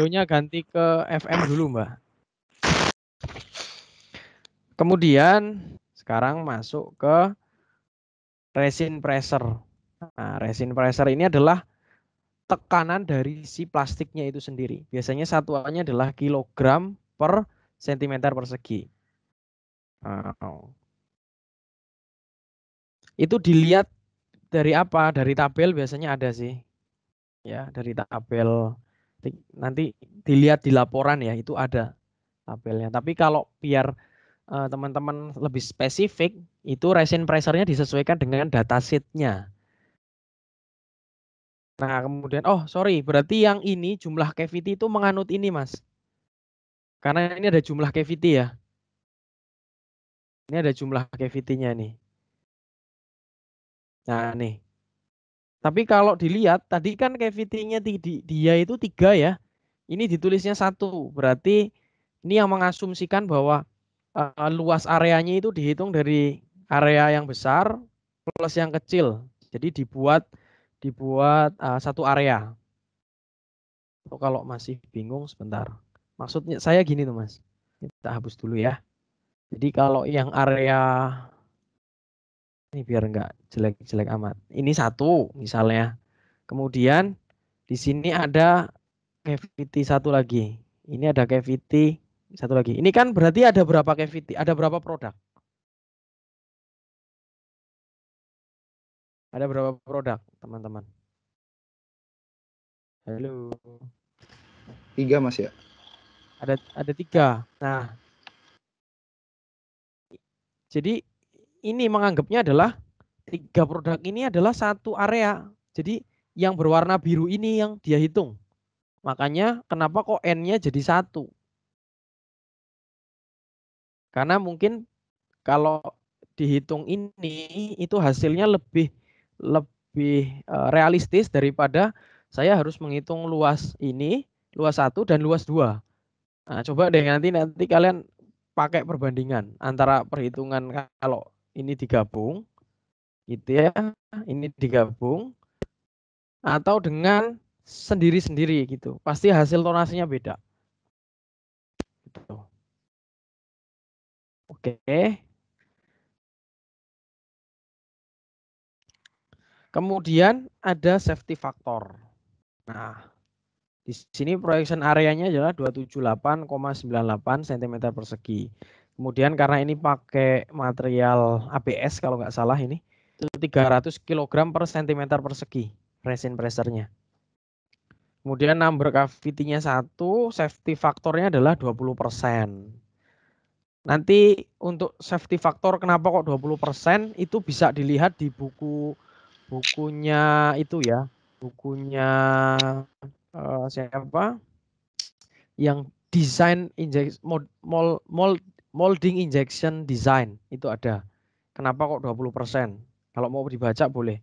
radionya ganti ke FM dulu, Mbak. Kemudian sekarang masuk ke resin pressure. Nah, resin pressure ini adalah tekanan dari si plastiknya itu sendiri. Biasanya satuannya adalah kilogram per sentimeter persegi. Itu dilihat dari apa? Dari tabel biasanya ada sih. Ya, dari tabel nanti dilihat di laporan ya itu ada tabelnya. Tapi kalau biar eh, teman-teman uh, lebih spesifik itu resin pressure-nya disesuaikan dengan data sheet-nya Nah kemudian oh sorry berarti yang ini jumlah cavity itu menganut ini mas. Karena ini ada jumlah cavity ya. Ini ada jumlah cavity-nya nih. Nah nih tapi kalau dilihat tadi kan cavity-nya dia itu tiga ya. Ini ditulisnya satu, berarti ini yang mengasumsikan bahwa uh, luas areanya itu dihitung dari area yang besar plus yang kecil. Jadi dibuat dibuat uh, satu area. Oh, kalau masih bingung sebentar. Maksudnya saya gini tuh mas, kita hapus dulu ya. Jadi kalau yang area ini biar enggak jelek-jelek amat. Ini satu misalnya. Kemudian di sini ada cavity satu lagi. Ini ada cavity satu lagi. Ini kan berarti ada berapa cavity? Ada berapa produk? Ada berapa produk, teman-teman? Halo. Tiga mas ya? Ada ada tiga. Nah, jadi ini menganggapnya adalah tiga produk ini adalah satu area. Jadi yang berwarna biru ini yang dia hitung. Makanya kenapa kok N-nya jadi satu? Karena mungkin kalau dihitung ini itu hasilnya lebih lebih eh, realistis daripada saya harus menghitung luas ini, luas satu dan luas dua. Nah, coba deh nanti nanti kalian pakai perbandingan antara perhitungan kalau ini digabung gitu ya ini digabung atau dengan sendiri-sendiri gitu pasti hasil tonasinya beda gitu. oke kemudian ada safety factor nah di sini projection areanya adalah 278,98 cm persegi Kemudian karena ini pakai material ABS kalau nggak salah ini, 300 kg per cm persegi resin pressernya. Kemudian number cavity-nya satu, safety faktornya adalah 20%. Nanti untuk safety faktor kenapa kok 20% itu bisa dilihat di buku bukunya itu ya, bukunya uh, siapa? Yang desain mold, mold, mold molding injection design itu ada. Kenapa kok 20%? Kalau mau dibaca boleh.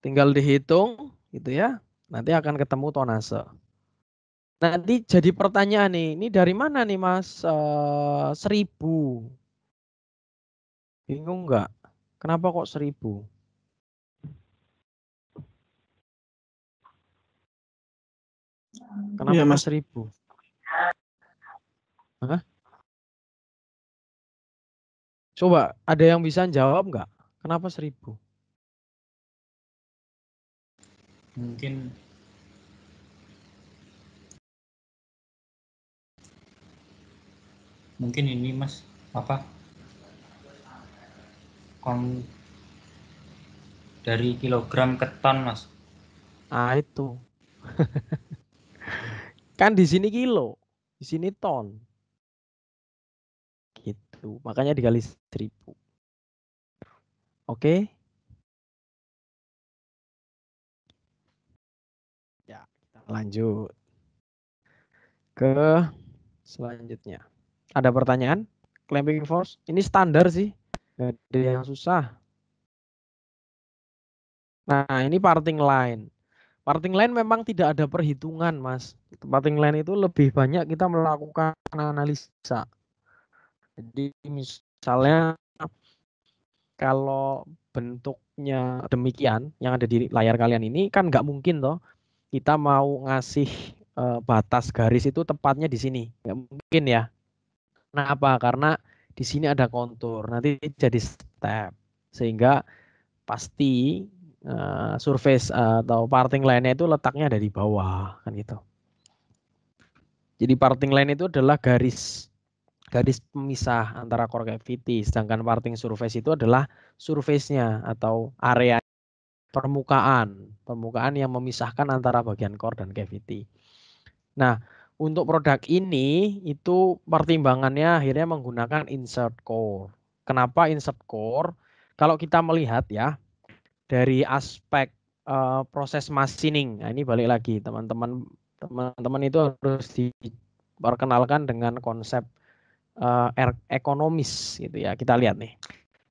Tinggal dihitung gitu ya. Nanti akan ketemu tonase. Nanti jadi pertanyaan nih, ini dari mana nih Mas uh, seribu? Bingung nggak? Kenapa kok seribu? Kenapa ya, mas seribu? Hah? Coba ada yang bisa jawab nggak? Kenapa seribu? Mungkin Mungkin ini Mas, apa? Kon dari kilogram ke ton, Mas. Ah, itu. kan di sini kilo, di sini ton itu. Makanya dikali 1000. Oke. Ya, kita lanjut. Ke selanjutnya. Ada pertanyaan? Clamping force ini standar sih. ada yang susah. Nah, ini parting line. Parting line memang tidak ada perhitungan, Mas. Parting line itu lebih banyak kita melakukan analisa. Jadi misalnya kalau bentuknya demikian yang ada di layar kalian ini kan nggak mungkin toh kita mau ngasih uh, batas garis itu tepatnya di sini nggak mungkin ya. Nah apa? Karena di sini ada kontur nanti jadi step sehingga pasti uh, surface atau parting line-nya itu letaknya ada di bawah kan gitu. Jadi parting line itu adalah garis garis pemisah antara core cavity, sedangkan parting surface itu adalah surface-nya atau area permukaan, permukaan yang memisahkan antara bagian core dan cavity. Nah, untuk produk ini itu pertimbangannya akhirnya menggunakan insert core. Kenapa insert core? Kalau kita melihat ya dari aspek uh, proses machining. Nah, ini balik lagi teman-teman teman-teman itu harus diperkenalkan dengan konsep uh, ekonomis gitu ya. Kita lihat nih.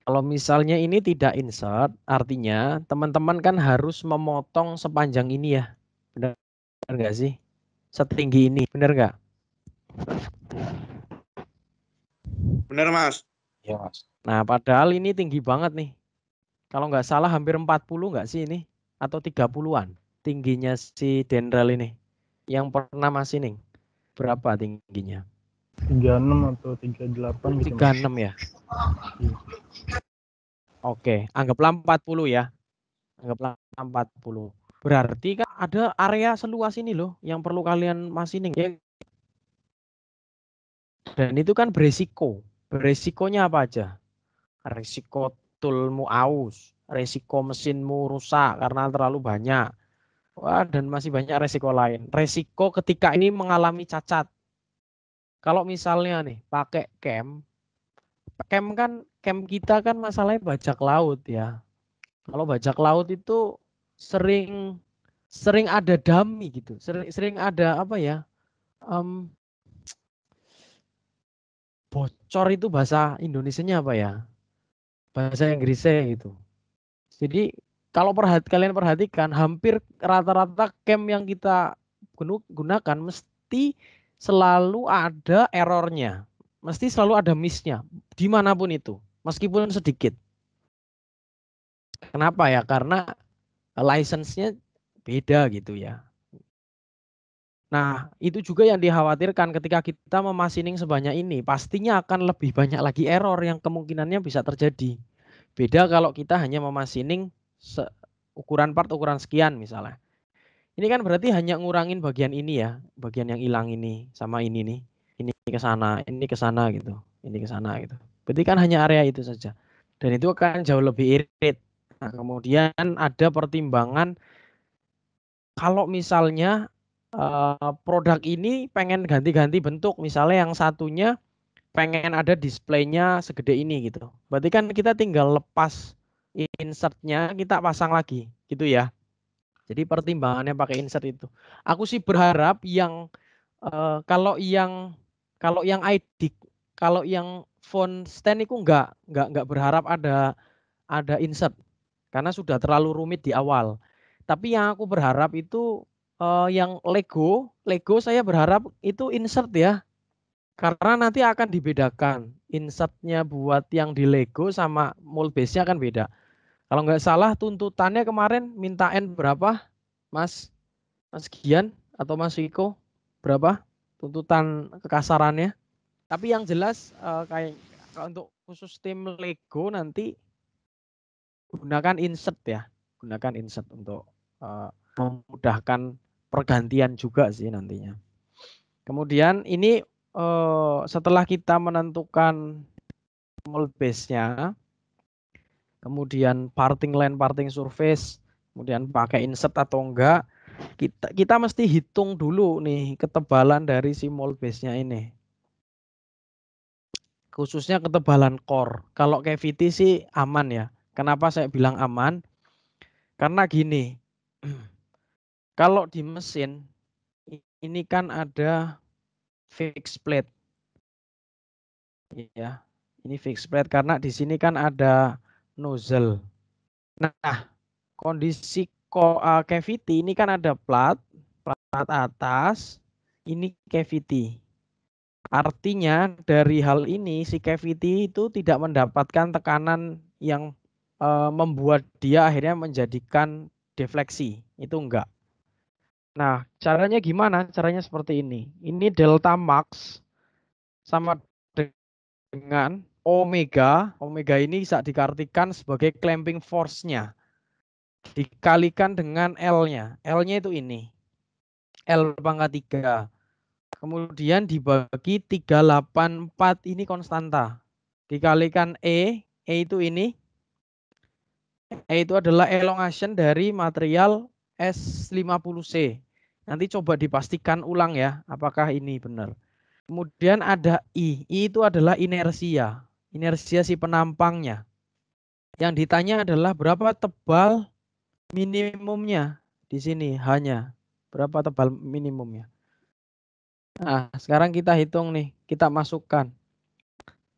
Kalau misalnya ini tidak insert, artinya teman-teman kan harus memotong sepanjang ini ya. Benar nggak sih? Setinggi ini, benar nggak? Benar mas. Ya mas. Nah padahal ini tinggi banget nih. Kalau nggak salah hampir 40 nggak sih ini? Atau 30-an tingginya si Dendral ini? Yang pernah mas ini. Berapa tingginya? 36 atau 38 gitu. 36 ya. Iya. Oke, anggaplah 40 ya. Anggaplah 40. Berarti kan ada area seluas ini loh yang perlu kalian masining ya. Dan itu kan beresiko. Beresikonya apa aja? Resiko tulmu aus, resiko mesinmu rusak karena terlalu banyak. Wah, dan masih banyak resiko lain. Resiko ketika ini mengalami cacat, kalau misalnya nih pakai cam, cam kan cam kita kan masalahnya bajak laut ya. Kalau bajak laut itu sering sering ada dami gitu, sering sering ada apa ya? Um, bocor itu bahasa Indonesianya apa ya? Bahasa Inggrisnya gitu. Jadi kalau perhati kalian perhatikan hampir rata-rata cam yang kita gunakan mesti selalu ada errornya. Mesti selalu ada miss-nya. Dimanapun itu. Meskipun sedikit. Kenapa ya? Karena license-nya beda gitu ya. Nah, itu juga yang dikhawatirkan ketika kita memasining sebanyak ini. Pastinya akan lebih banyak lagi error yang kemungkinannya bisa terjadi. Beda kalau kita hanya memasining ukuran part ukuran sekian misalnya. Ini kan berarti hanya ngurangin bagian ini ya, bagian yang hilang ini sama ini nih. Ini ke sana, ini ke sana gitu. Ini ke sana gitu. Berarti kan hanya area itu saja. Dan itu akan jauh lebih irit. Nah, kemudian ada pertimbangan kalau misalnya uh, produk ini pengen ganti-ganti bentuk, misalnya yang satunya pengen ada displaynya segede ini gitu. Berarti kan kita tinggal lepas insertnya, kita pasang lagi gitu ya. Jadi pertimbangannya pakai insert itu. Aku sih berharap yang uh, kalau yang kalau yang ID kalau yang phone stand itu enggak enggak enggak berharap ada ada insert karena sudah terlalu rumit di awal. Tapi yang aku berharap itu uh, yang Lego, Lego saya berharap itu insert ya. Karena nanti akan dibedakan insertnya buat yang di Lego sama mold base-nya akan beda. Kalau nggak salah tuntutannya kemarin minta N berapa, Mas? Mas Gian atau Mas Wiko berapa tuntutan kekasarannya? Tapi yang jelas uh, kayak untuk khusus tim Lego nanti gunakan insert ya, gunakan insert untuk uh, memudahkan pergantian juga sih nantinya. Kemudian ini uh, setelah kita menentukan mold base-nya, kemudian parting line, parting surface, kemudian pakai insert atau enggak, kita kita mesti hitung dulu nih ketebalan dari si mold base-nya ini. Khususnya ketebalan core. Kalau cavity sih aman ya. Kenapa saya bilang aman? Karena gini. Kalau di mesin ini kan ada fixed plate. Ya, ini fixed plate karena di sini kan ada nozzle. Nah, kondisi eh, cavity ini kan ada plat, plat atas, ini cavity. Artinya dari hal ini si cavity itu tidak mendapatkan tekanan yang e, membuat dia akhirnya menjadikan defleksi. Itu enggak. Nah, caranya gimana? Caranya seperti ini. Ini delta max sama dengan omega, omega ini bisa dikartikan sebagai clamping force-nya. Dikalikan dengan L-nya. L-nya itu ini. L pangkat 3. Kemudian dibagi 384 ini konstanta. Dikalikan E, E itu ini. E itu adalah elongation dari material S50C. Nanti coba dipastikan ulang ya, apakah ini benar. Kemudian ada I. I itu adalah inersia inersia si penampangnya. Yang ditanya adalah berapa tebal minimumnya di sini hanya berapa tebal minimumnya. Nah, sekarang kita hitung nih, kita masukkan.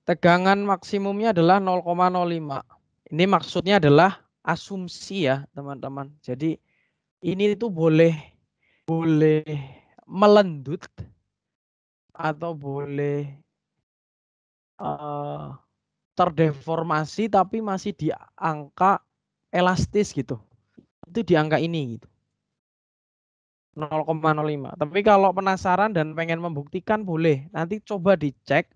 Tegangan maksimumnya adalah 0,05. Ini maksudnya adalah asumsi ya, teman-teman. Jadi ini itu boleh boleh melendut atau boleh uh, terdeformasi tapi masih di angka elastis gitu. Itu di angka ini gitu. 0,05. Tapi kalau penasaran dan pengen membuktikan boleh. Nanti coba dicek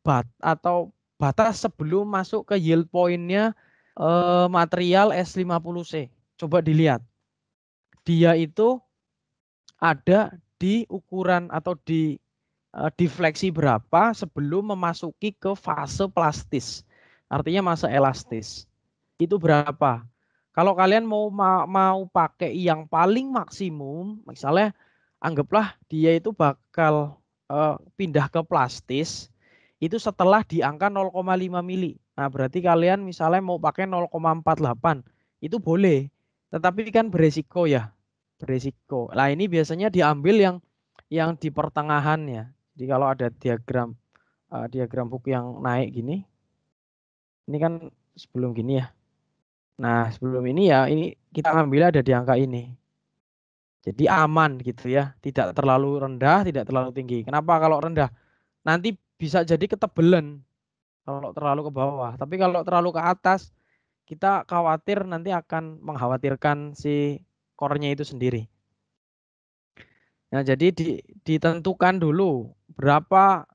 bat atau batas sebelum masuk ke yield pointnya eh, material S50C. Coba dilihat. Dia itu ada di ukuran atau di Eh, defleksi berapa sebelum memasuki ke fase plastis. Artinya masa elastis. Itu berapa? Kalau kalian mau mau pakai yang paling maksimum, misalnya anggaplah dia itu bakal uh, pindah ke plastis itu setelah di angka 0,5 mili. Nah, berarti kalian misalnya mau pakai 0,48 itu boleh. Tetapi kan beresiko ya, beresiko. Nah, ini biasanya diambil yang yang di pertengahannya. Jadi kalau ada diagram uh, diagram hook yang naik gini, ini kan sebelum gini ya. Nah sebelum ini ya ini kita ya. ambil ada di angka ini. Jadi aman gitu ya, tidak terlalu rendah, tidak terlalu tinggi. Kenapa kalau rendah? Nanti bisa jadi ketebelan kalau terlalu ke bawah. Tapi kalau terlalu ke atas, kita khawatir nanti akan mengkhawatirkan si kornya itu sendiri. Nah, jadi di, ditentukan dulu berapa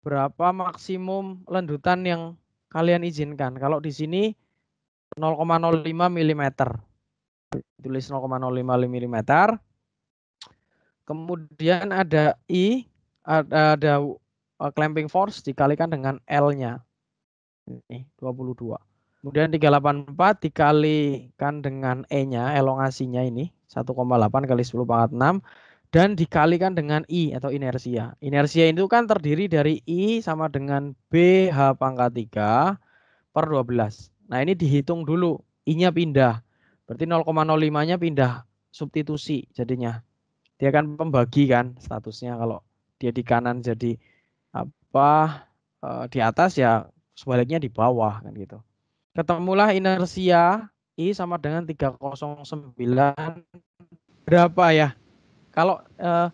berapa maksimum lendutan yang kalian izinkan. Kalau di sini 0,05 mm. Tulis 0,05 mm. Kemudian ada I, ada, ada eh, clamping force dikalikan dengan L-nya. Ini 22. Kemudian 384 dikalikan dengan E-nya, elongasinya ini 1,8 kali 10 pangkat 6 dan dikalikan dengan I atau inersia. Inersia itu kan terdiri dari I sama dengan h pangkat 3 per 12. Nah ini dihitung dulu, I-nya pindah. Berarti 0,05-nya pindah, substitusi jadinya. Dia kan pembagi kan statusnya kalau dia di kanan jadi apa eh, di atas ya sebaliknya di bawah kan gitu. Ketemulah inersia I sama dengan 309 berapa ya? Kalau eh,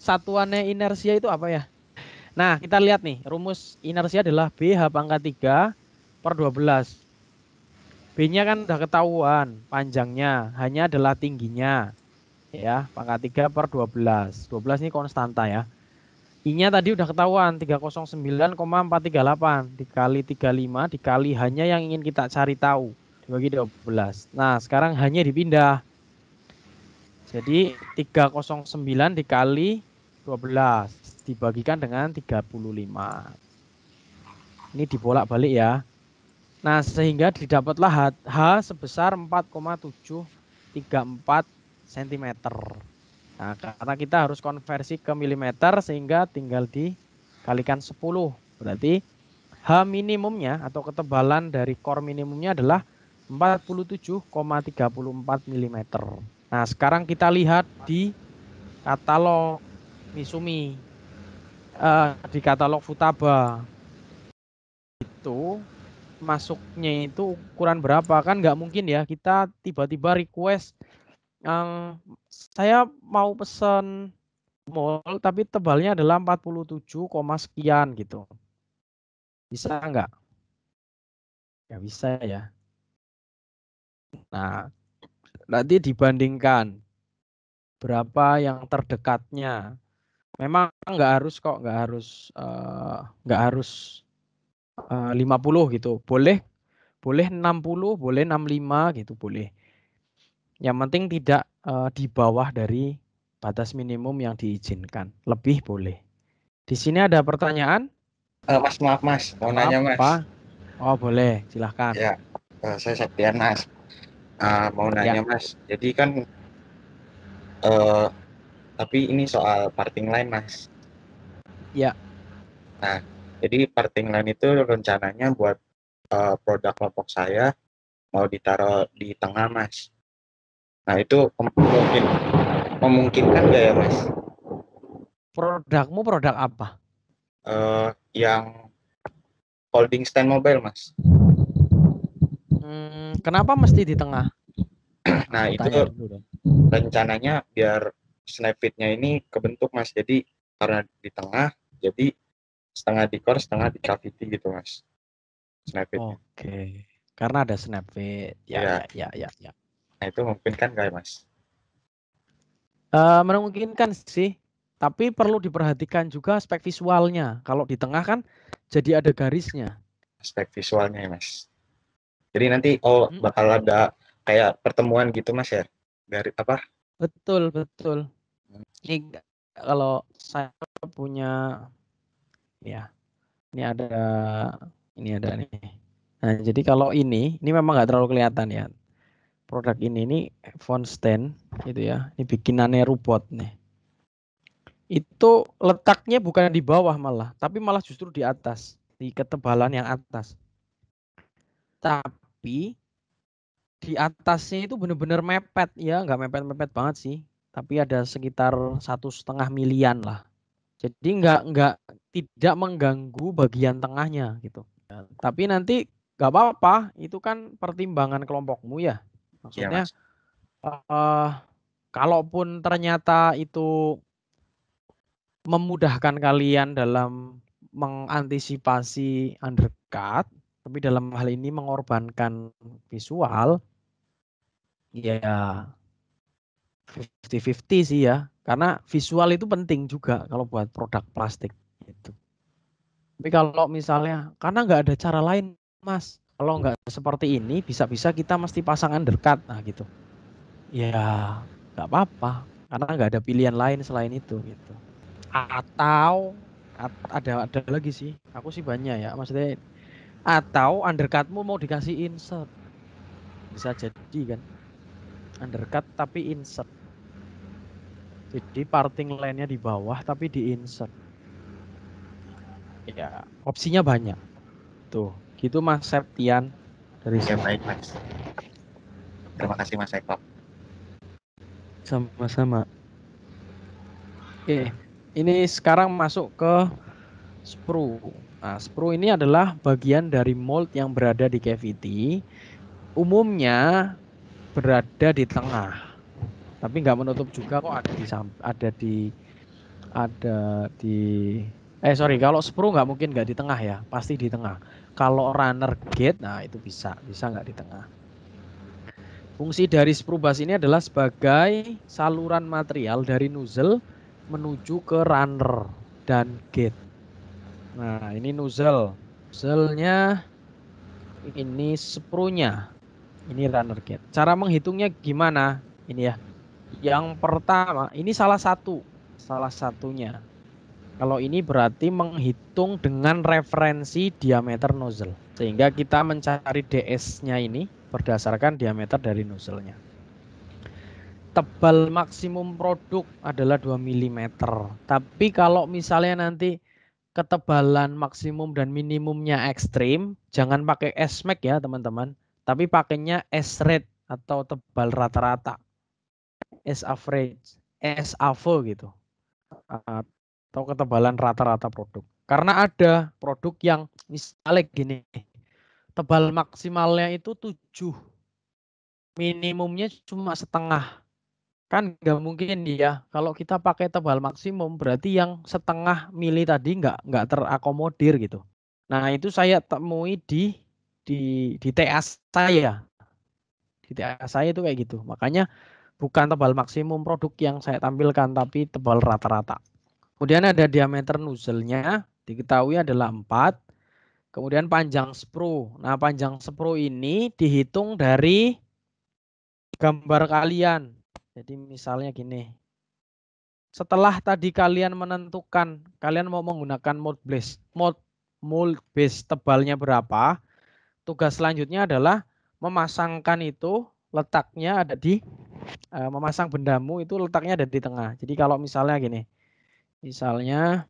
satuannya inersia itu apa ya? Nah, kita lihat nih, rumus inersia adalah H pangkat 3 per 12. B-nya kan udah ketahuan panjangnya, hanya adalah tingginya. Ya, pangkat 3 per 12. 12 ini konstanta ya. I-nya tadi udah ketahuan 309,438 dikali 35 dikali hanya yang ingin kita cari tahu dibagi 12. Nah, sekarang hanya dipindah. Jadi 309 dikali 12 dibagikan dengan 35. Ini dibolak-balik ya. Nah, sehingga didapatlah H, H sebesar 4,734 cm. Nah, karena kita harus konversi ke milimeter sehingga tinggal dikalikan 10. Berarti H minimumnya atau ketebalan dari core minimumnya adalah 0,734 47,34 mm. Nah, sekarang kita lihat di katalog Misumi. Uh, eh, di katalog Futaba. Itu masuknya itu ukuran berapa kan nggak mungkin ya kita tiba-tiba request um, saya mau pesen mall tapi tebalnya adalah 47, sekian gitu. Bisa nggak? ya bisa ya. Nah, nanti dibandingkan berapa yang terdekatnya. Memang nggak harus kok, nggak harus uh, harus eh, uh, 50 gitu. Boleh boleh 60, boleh 65 gitu, boleh. Yang penting tidak uh, di bawah dari batas minimum yang diizinkan. Lebih boleh. Di sini ada pertanyaan? Uh, mas maaf mas, mau nanya mas. Oh boleh, silahkan. Ya, uh, saya Septian mas. Uh, mau nanya ya. mas, jadi kan uh, tapi ini soal parting line mas. Ya. Nah, jadi parting line itu rencananya buat uh, produk kelompok saya mau ditaruh di tengah mas. Nah itu mungkin memungkinkan nggak ya mas? Produkmu produk apa? Uh, yang folding stand mobile mas. Hmm, kenapa mesti di tengah? nah Aku itu rencananya biar snapfitnya ini kebentuk mas. Jadi karena di tengah, jadi setengah di core, setengah di cavity gitu mas. Snapfit. Oke. Okay. Karena ada snapfit. Ya, iya. ya, ya, ya. ya. Nah itu memungkinkan nggak ya, mas? Uh, memungkinkan sih tapi perlu diperhatikan juga aspek visualnya. Kalau di tengah kan jadi ada garisnya. Aspek visualnya ya, Mas. Jadi nanti oh bakal ada kayak pertemuan gitu Mas ya dari apa? Betul, betul. Hmm. Ini kalau saya punya ya. Ini ada ini ada nih. Nah, jadi kalau ini ini memang nggak terlalu kelihatan ya. Produk ini ini phone stand gitu ya. Ini bikinannya robot nih. Itu letaknya bukan di bawah malah, tapi malah justru di atas, di ketebalan yang atas. Tapi tapi di atasnya itu bener-bener mepet ya nggak mepet-mepet banget sih tapi ada sekitar satu setengah milian lah jadi nggak nggak tidak mengganggu bagian tengahnya gitu ya. tapi nanti nggak apa-apa itu kan pertimbangan kelompokmu ya iya, maksudnya ya, uh, kalaupun ternyata itu memudahkan kalian dalam mengantisipasi undercut tapi dalam hal ini mengorbankan visual ya 50-50 sih ya karena visual itu penting juga kalau buat produk plastik itu tapi kalau misalnya karena nggak ada cara lain mas kalau nggak seperti ini bisa-bisa kita mesti pasang undercut nah gitu ya nggak apa-apa karena nggak ada pilihan lain selain itu gitu atau ada ada lagi sih aku sih banyak ya maksudnya atau undercutmu mau dikasih insert bisa jadi kan undercut tapi insert jadi parting line-nya di bawah tapi di insert ya opsinya banyak tuh gitu mas Septian dari ya, baik mas terima kasih mas Eko sama-sama oke ini sekarang masuk ke Spru Nah, sprue ini adalah bagian dari mold yang berada di cavity. Umumnya berada di tengah, tapi nggak menutup juga kok ada di ada di ada di eh sorry kalau sprue nggak mungkin nggak di tengah ya, pasti di tengah. Kalau runner gate, nah itu bisa bisa nggak di tengah. Fungsi dari sprue bus ini adalah sebagai saluran material dari nozzle menuju ke runner dan gate. Nah, ini nozzle. Nozzle-nya ini sprunya. Ini runner gate. Cara menghitungnya gimana? Ini ya. Yang pertama, ini salah satu salah satunya. Kalau ini berarti menghitung dengan referensi diameter nozzle. Sehingga kita mencari DS-nya ini berdasarkan diameter dari nozzle-nya. Tebal maksimum produk adalah 2 mm. Tapi kalau misalnya nanti ketebalan maksimum dan minimumnya ekstrim, jangan pakai s max ya teman-teman, tapi pakainya S-rate atau tebal rata-rata. S-average, S-avo gitu. Atau ketebalan rata-rata produk. Karena ada produk yang misalnya gini, tebal maksimalnya itu 7. Minimumnya cuma setengah kan nggak mungkin ya kalau kita pakai tebal maksimum berarti yang setengah mili tadi nggak nggak terakomodir gitu nah itu saya temui di di di TA saya di TA saya itu kayak gitu makanya bukan tebal maksimum produk yang saya tampilkan tapi tebal rata-rata kemudian ada diameter nozzle-nya diketahui adalah 4 kemudian panjang spru. nah panjang spru ini dihitung dari gambar kalian jadi misalnya gini, setelah tadi kalian menentukan kalian mau menggunakan mode base, mode mold base tebalnya berapa, tugas selanjutnya adalah memasangkan itu letaknya ada di uh, memasang bendamu itu letaknya ada di tengah. Jadi kalau misalnya gini, misalnya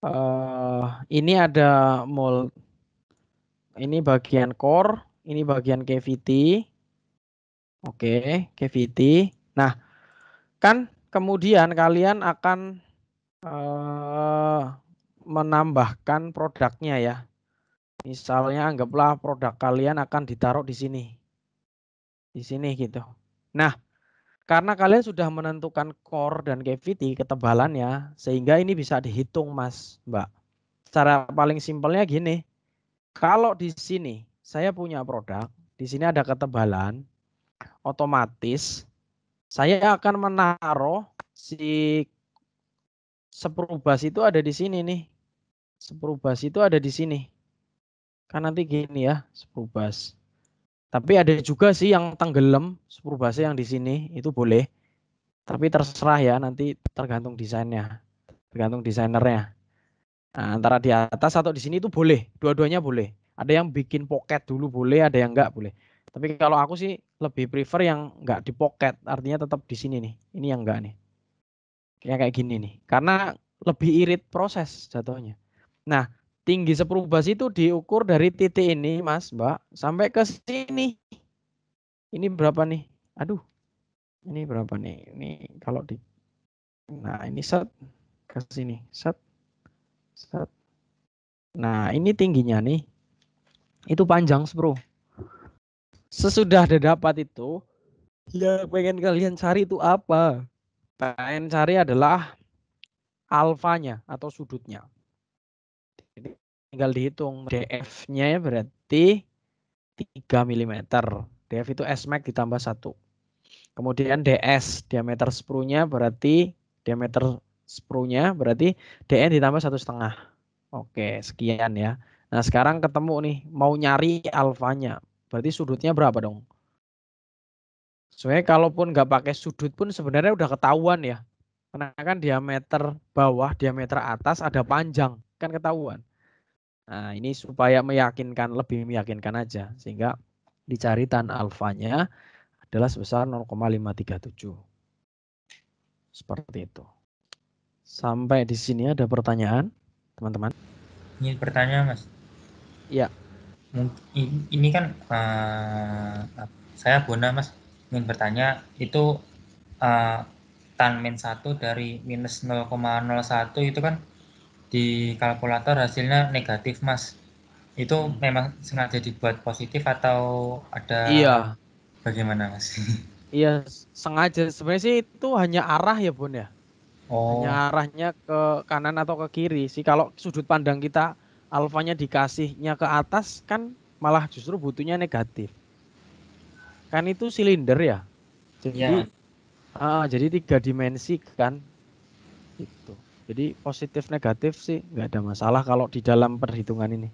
uh, ini ada mold, ini bagian core, ini bagian cavity, Oke, cavity. Nah, kan kemudian kalian akan uh, menambahkan produknya ya. Misalnya anggaplah produk kalian akan ditaruh di sini. Di sini gitu. Nah, karena kalian sudah menentukan core dan cavity ketebalannya, sehingga ini bisa dihitung Mas, Mbak. Cara paling simpelnya gini. Kalau di sini saya punya produk, di sini ada ketebalan, otomatis saya akan menaruh si seperubas itu ada di sini nih. Seperubas itu ada di sini. Kan nanti gini ya, seperubas. Tapi ada juga sih yang tenggelam, seperubasnya yang di sini itu boleh. Tapi terserah ya, nanti tergantung desainnya. Tergantung desainernya. Nah, antara di atas atau di sini itu boleh, dua-duanya boleh. Ada yang bikin pocket dulu boleh, ada yang enggak boleh. Tapi kalau aku sih lebih prefer yang nggak di pocket, artinya tetap di sini nih. Ini yang enggak nih. Yang kayak gini nih. Karena lebih irit proses jatuhnya. Nah, tinggi bas itu diukur dari titik ini, Mas, Mbak, sampai ke sini. Ini berapa nih? Aduh. Ini berapa nih? Ini kalau di Nah, ini set ke sini. Set. Set. Nah, ini tingginya nih. Itu panjang, sepuluh sesudah ada dapat itu ya pengen kalian cari itu apa pengen cari adalah alfanya atau sudutnya Jadi, tinggal dihitung DF-nya ya, berarti 3 mm DF itu S max ditambah 1 kemudian DS diameter sprunya berarti diameter sprunya berarti DN ditambah satu setengah oke sekian ya Nah sekarang ketemu nih mau nyari alfanya Berarti sudutnya berapa dong? Sebenarnya kalaupun nggak pakai sudut pun sebenarnya udah ketahuan ya. Karena kan diameter bawah, diameter atas ada panjang, kan ketahuan. Nah, ini supaya meyakinkan, lebih meyakinkan aja. Sehingga dicari tan alfanya adalah sebesar 0,537. Seperti itu. Sampai di sini ada pertanyaan, teman-teman? Ini pertanyaan, Mas. Iya ini kan uh, saya Bona Mas ingin bertanya itu uh, tan min 1 dari minus 0,01 itu kan di kalkulator hasilnya negatif Mas. Itu hmm. memang sengaja dibuat positif atau ada Iya. Bagaimana Mas? Iya, sengaja sebenarnya sih itu hanya arah ya Bon ya. Oh. Hanya arahnya ke kanan atau ke kiri sih kalau sudut pandang kita alfanya dikasihnya ke atas kan malah justru butuhnya negatif. Kan itu silinder ya. Jadi ya. Uh, jadi tiga dimensi kan itu. Jadi positif negatif sih nggak ada masalah kalau di dalam perhitungan ini.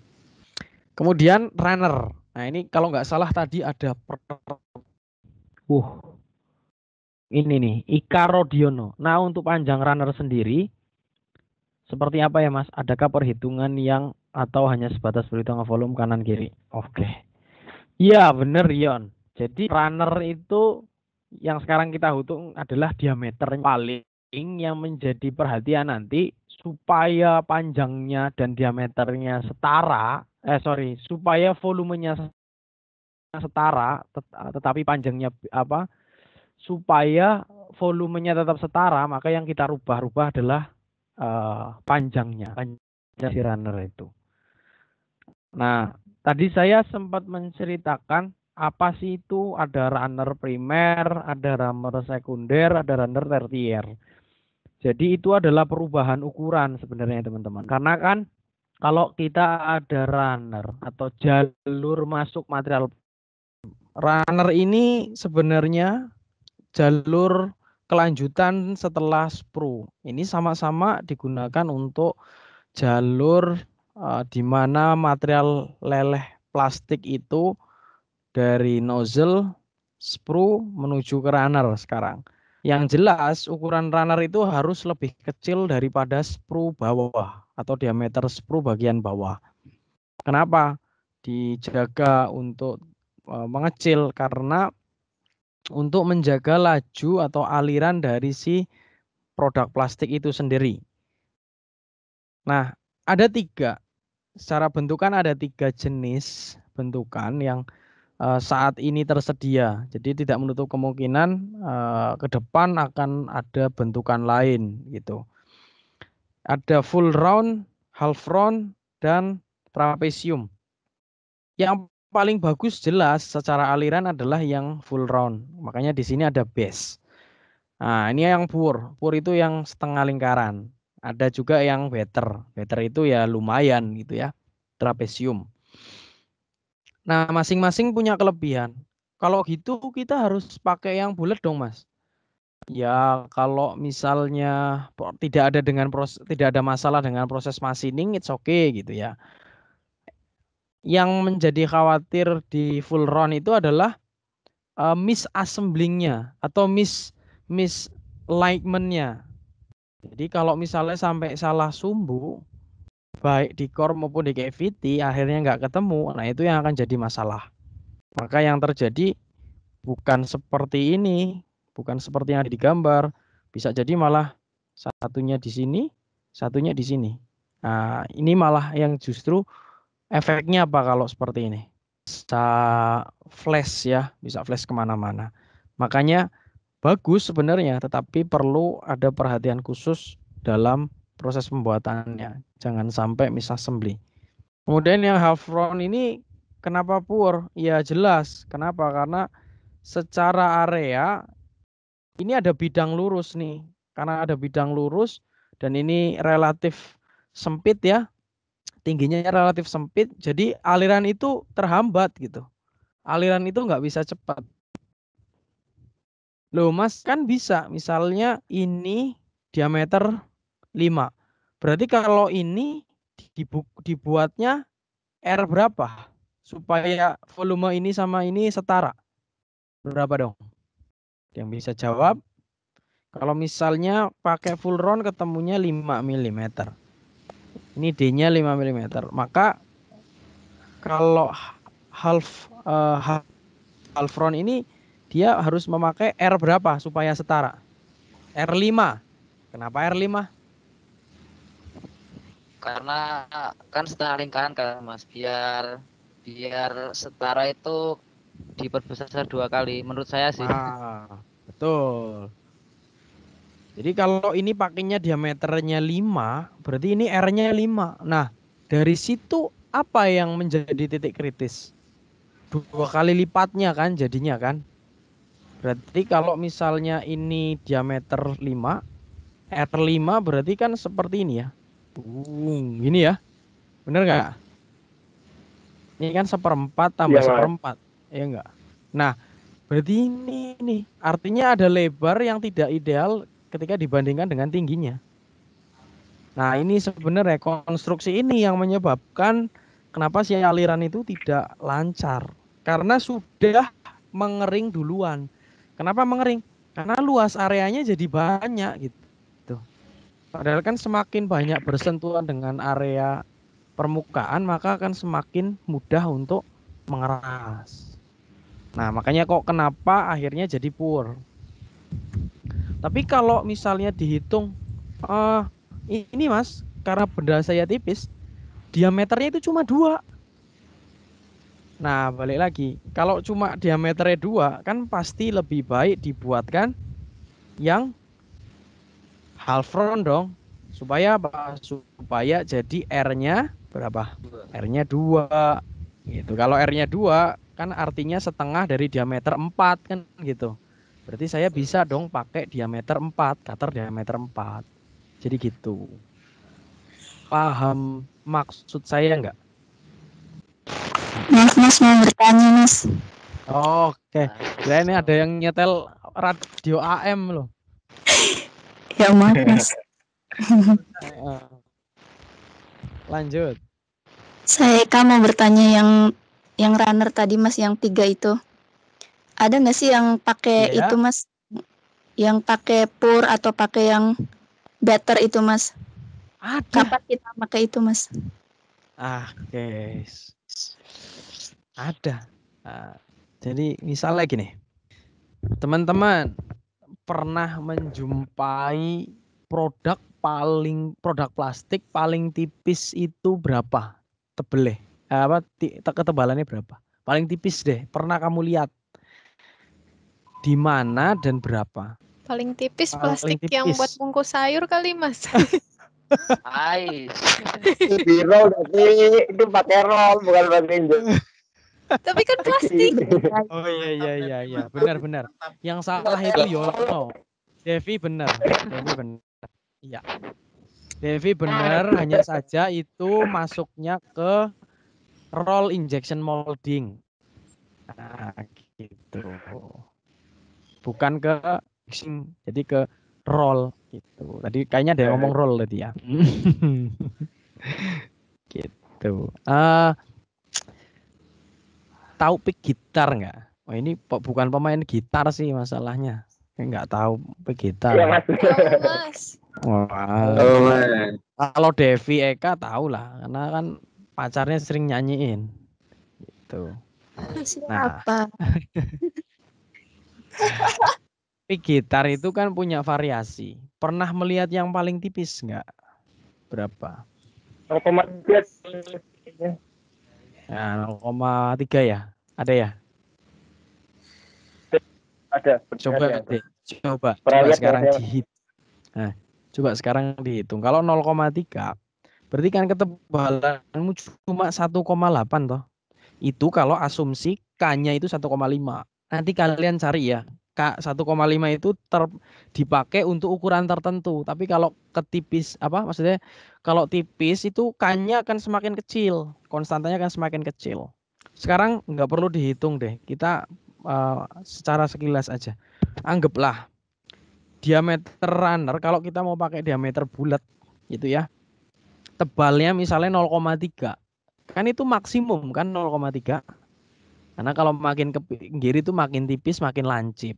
Kemudian runner. Nah ini kalau nggak salah tadi ada per uh ini nih Ikarodiono. Nah untuk panjang runner sendiri seperti apa ya Mas? Adakah perhitungan yang atau hanya sebatas berita volume kanan kiri. Oke. Okay. Iya, bener Yon. Jadi runner itu yang sekarang kita hitung adalah diameter paling yang menjadi perhatian nanti supaya panjangnya dan diameternya setara, eh sorry, supaya volumenya setara tet tetapi panjangnya apa? supaya volumenya tetap setara, maka yang kita rubah-rubah adalah uh, panjangnya, panjang si runner itu. Nah, tadi saya sempat menceritakan apa sih itu ada runner primer, ada runner sekunder, ada runner tertier. Jadi itu adalah perubahan ukuran sebenarnya teman-teman. Karena kan kalau kita ada runner atau jalur masuk material runner ini sebenarnya jalur kelanjutan setelah sprue. Ini sama-sama digunakan untuk jalur Eh, di mana material leleh plastik itu dari nozzle sprue menuju ke runner sekarang. Yang jelas ukuran runner itu harus lebih kecil daripada sprue bawah atau diameter sprue bagian bawah. Kenapa? Dijaga untuk eh, mengecil karena untuk menjaga laju atau aliran dari si produk plastik itu sendiri. Nah, ada tiga secara bentukan ada tiga jenis bentukan yang uh, saat ini tersedia. Jadi tidak menutup kemungkinan uh, ke depan akan ada bentukan lain gitu. Ada full round, half round, dan trapesium. Yang paling bagus jelas secara aliran adalah yang full round. Makanya di sini ada base. Nah, ini yang pur. Pur itu yang setengah lingkaran. Ada juga yang better. Better itu ya lumayan gitu ya. Trapesium. Nah, masing-masing punya kelebihan. Kalau gitu kita harus pakai yang bulat dong, Mas. Ya, kalau misalnya tidak ada dengan proses tidak ada masalah dengan proses machining, it's okay gitu ya. Yang menjadi khawatir di full run itu adalah uh, eh, miss assemblingnya atau mis miss alignmentnya jadi kalau misalnya sampai salah sumbu, baik di core maupun di cavity, akhirnya nggak ketemu, nah itu yang akan jadi masalah. Maka yang terjadi bukan seperti ini, bukan seperti yang ada di gambar, bisa jadi malah satunya di sini, satunya di sini. Nah, ini malah yang justru efeknya apa kalau seperti ini? Bisa flash ya, bisa flash kemana-mana. Makanya bagus sebenarnya, tetapi perlu ada perhatian khusus dalam proses pembuatannya. Jangan sampai sembli. Kemudian yang half round ini kenapa poor? Ya jelas. Kenapa? Karena secara area ini ada bidang lurus nih. Karena ada bidang lurus dan ini relatif sempit ya. Tingginya relatif sempit. Jadi aliran itu terhambat gitu. Aliran itu nggak bisa cepat. Loh mas kan bisa misalnya ini diameter 5. Berarti kalau ini dibu dibuatnya R berapa? Supaya volume ini sama ini setara. Berapa dong? Yang bisa jawab. Kalau misalnya pakai full round ketemunya 5 mm. Ini D-nya 5 mm. Maka kalau half uh, half round ini dia harus memakai R berapa supaya setara? R5. Kenapa R5? Karena kan setengah lingkaran kan Mas, biar biar setara itu diperbesar dua kali menurut saya sih. Ah, betul. Jadi kalau ini pakainya diameternya 5, berarti ini R-nya 5. Nah, dari situ apa yang menjadi titik kritis? Dua kali lipatnya kan jadinya kan? Berarti kalau misalnya ini diameter 5, R5 berarti kan seperti ini ya. uh ini ya. Bener nggak? Ini kan seperempat tambah iya, seperempat. Ya enggak? Nah, berarti ini nih artinya ada lebar yang tidak ideal ketika dibandingkan dengan tingginya. Nah, ini sebenarnya konstruksi ini yang menyebabkan kenapa si aliran itu tidak lancar karena sudah mengering duluan Kenapa mengering? Karena luas areanya jadi banyak gitu. Padahal kan semakin banyak bersentuhan dengan area permukaan maka akan semakin mudah untuk mengeras. Nah, makanya kok kenapa akhirnya jadi pur. Tapi kalau misalnya dihitung uh, ini Mas, karena benda saya tipis, diameternya itu cuma dua. Nah, balik lagi. Kalau cuma diameternya 2, kan pasti lebih baik dibuatkan yang half round dong. Supaya apa? Supaya jadi R-nya berapa? R-nya 2. Gitu. Kalau R-nya 2, kan artinya setengah dari diameter 4 kan gitu. Berarti saya bisa dong pakai diameter 4, cutter diameter 4. Jadi gitu. Paham maksud saya enggak? Mas, mas mau bertanya, mas. Oke. Okay. ini ada yang nyetel radio AM loh. ya maaf, mas. Lanjut. Saya Eka mau bertanya yang yang runner tadi mas yang tiga itu. Ada nggak sih yang pakai yeah. itu mas? Yang pakai pur atau pakai yang better itu mas? Ada. Kapan kita pakai itu mas? Ah, guys. Ada. Nah, jadi misalnya gini, teman-teman pernah menjumpai produk paling produk plastik paling tipis itu berapa tebelnya? Eh, apa ketebalannya berapa paling tipis deh pernah kamu lihat di mana dan berapa paling tipis paling plastik tipis. yang buat bungkus sayur kali mas Hai. Biro berarti itu pakai roll bukan pakai Tapi kan plastik. Oh iya iya iya iya, benar benar. Yang salah itu Yono. Devi benar, Devi benar. Iya. Devi nah, benar, hanya saja itu masuknya ke roll injection molding. Nah, gitu. Bukan ke mixing, jadi ke roll gitu. Tadi kayaknya ada yang ngomong roll tadi ya. gitu. Uh, tahu pick gitar nggak? Oh ini bukan pemain gitar sih masalahnya. Nggak tahu pick gitar. Ya, mas. Oh, Kalau Devi Eka tahu lah, karena kan pacarnya sering nyanyiin. Itu. Nah. Apa? pick gitar itu kan punya variasi. Pernah melihat yang paling tipis nggak? Berapa? Kalau Ya, nah, 0,3 ya. Ada ya? Ada. Coba ya, deh. coba. Coba sekarang ya. dihitung. Nah, coba sekarang dihitung. Kalau 0,3 berarti kan ketebalanmu cuma 1,8 toh. Itu kalau asumsi K-nya itu 1,5. Nanti kalian cari ya Kak 1,5 itu ter, dipakai untuk ukuran tertentu. Tapi kalau ketipis apa maksudnya kalau tipis itu kannya akan semakin kecil, konstantanya akan semakin kecil. Sekarang nggak perlu dihitung deh. Kita uh, secara sekilas aja. Anggaplah diameter runner kalau kita mau pakai diameter bulat gitu ya. Tebalnya misalnya 0,3. Kan itu maksimum kan 0,3 karena kalau makin ke kiri itu makin tipis, makin lancip.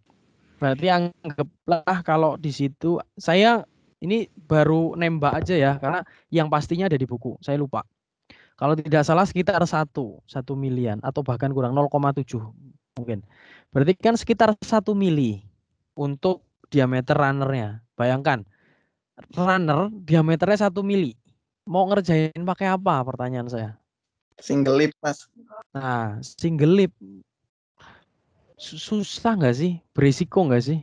Berarti anggaplah kalau di situ saya ini baru nembak aja ya, karena yang pastinya ada di buku. Saya lupa. Kalau tidak salah sekitar satu, satu milian atau bahkan kurang 0,7 mungkin. Berarti kan sekitar satu mili untuk diameter runnernya. Bayangkan runner diameternya satu mili. Mau ngerjain pakai apa? Pertanyaan saya. Single lip, Mas. Nah, single lip susah nggak sih? Berisiko nggak sih?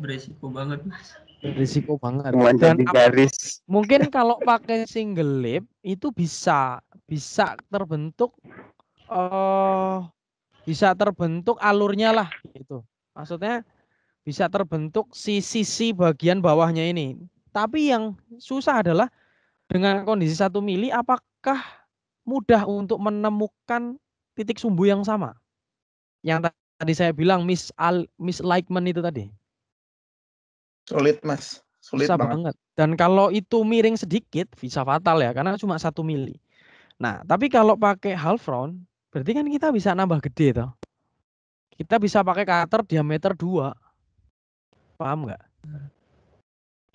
Berisiko banget, Mas. Berisiko banget. Dan garis. Mungkin kalau pakai single lip itu bisa bisa terbentuk uh, bisa terbentuk alurnya lah gitu. Maksudnya bisa terbentuk si sisi bagian bawahnya ini. Tapi yang susah adalah dengan kondisi satu mili apakah mudah untuk menemukan titik sumbu yang sama. Yang tadi saya bilang mis al itu tadi. Sulit mas, sulit banget. banget. Dan kalau itu miring sedikit bisa fatal ya karena cuma satu mili. Nah tapi kalau pakai half round berarti kan kita bisa nambah gede toh. Kita bisa pakai cutter diameter 2. Paham nggak?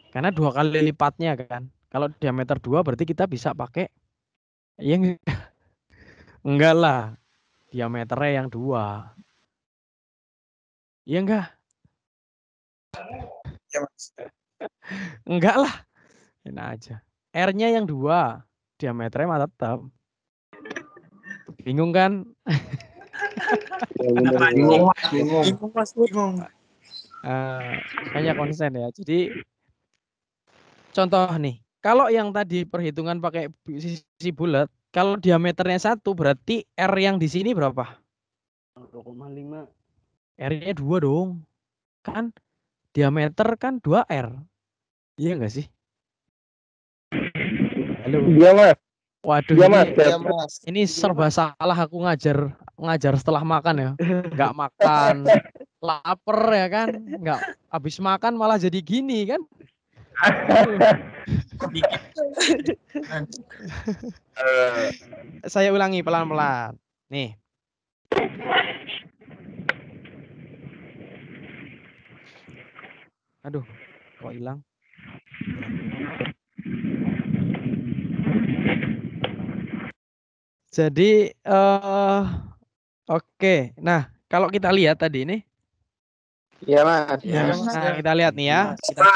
Karena dua kali lipatnya kan. Kalau diameter 2 berarti kita bisa pakai Iya enggak. enggak lah. Diameternya yang dua. Iya enggak? Ya, enggak lah. Enak aja. R-nya yang dua. Diameternya mah tetap. Bingung kan? ya, bingung, bingung. Bingung, mas, Uh, banyak konsen ya. Jadi contoh nih kalau yang tadi perhitungan pakai sisi bulat, kalau diameternya satu berarti R yang di sini berapa? 2,5. R-nya 2 dong. Kan diameter kan 2R. Iya enggak sih? Halo. Iya, Mas. Waduh, iya, mas. Ini, iya, ini serba salah aku ngajar ngajar setelah makan ya. Enggak makan. Laper ya kan? Enggak habis makan malah jadi gini kan? Saya ulangi pelan-pelan. Nih. Aduh, kok hilang? Jadi uh, oke. Okay. Nah, kalau kita lihat tadi ini Iya, Mas. Ya, mas. Nah, kita lihat nih ya. Kita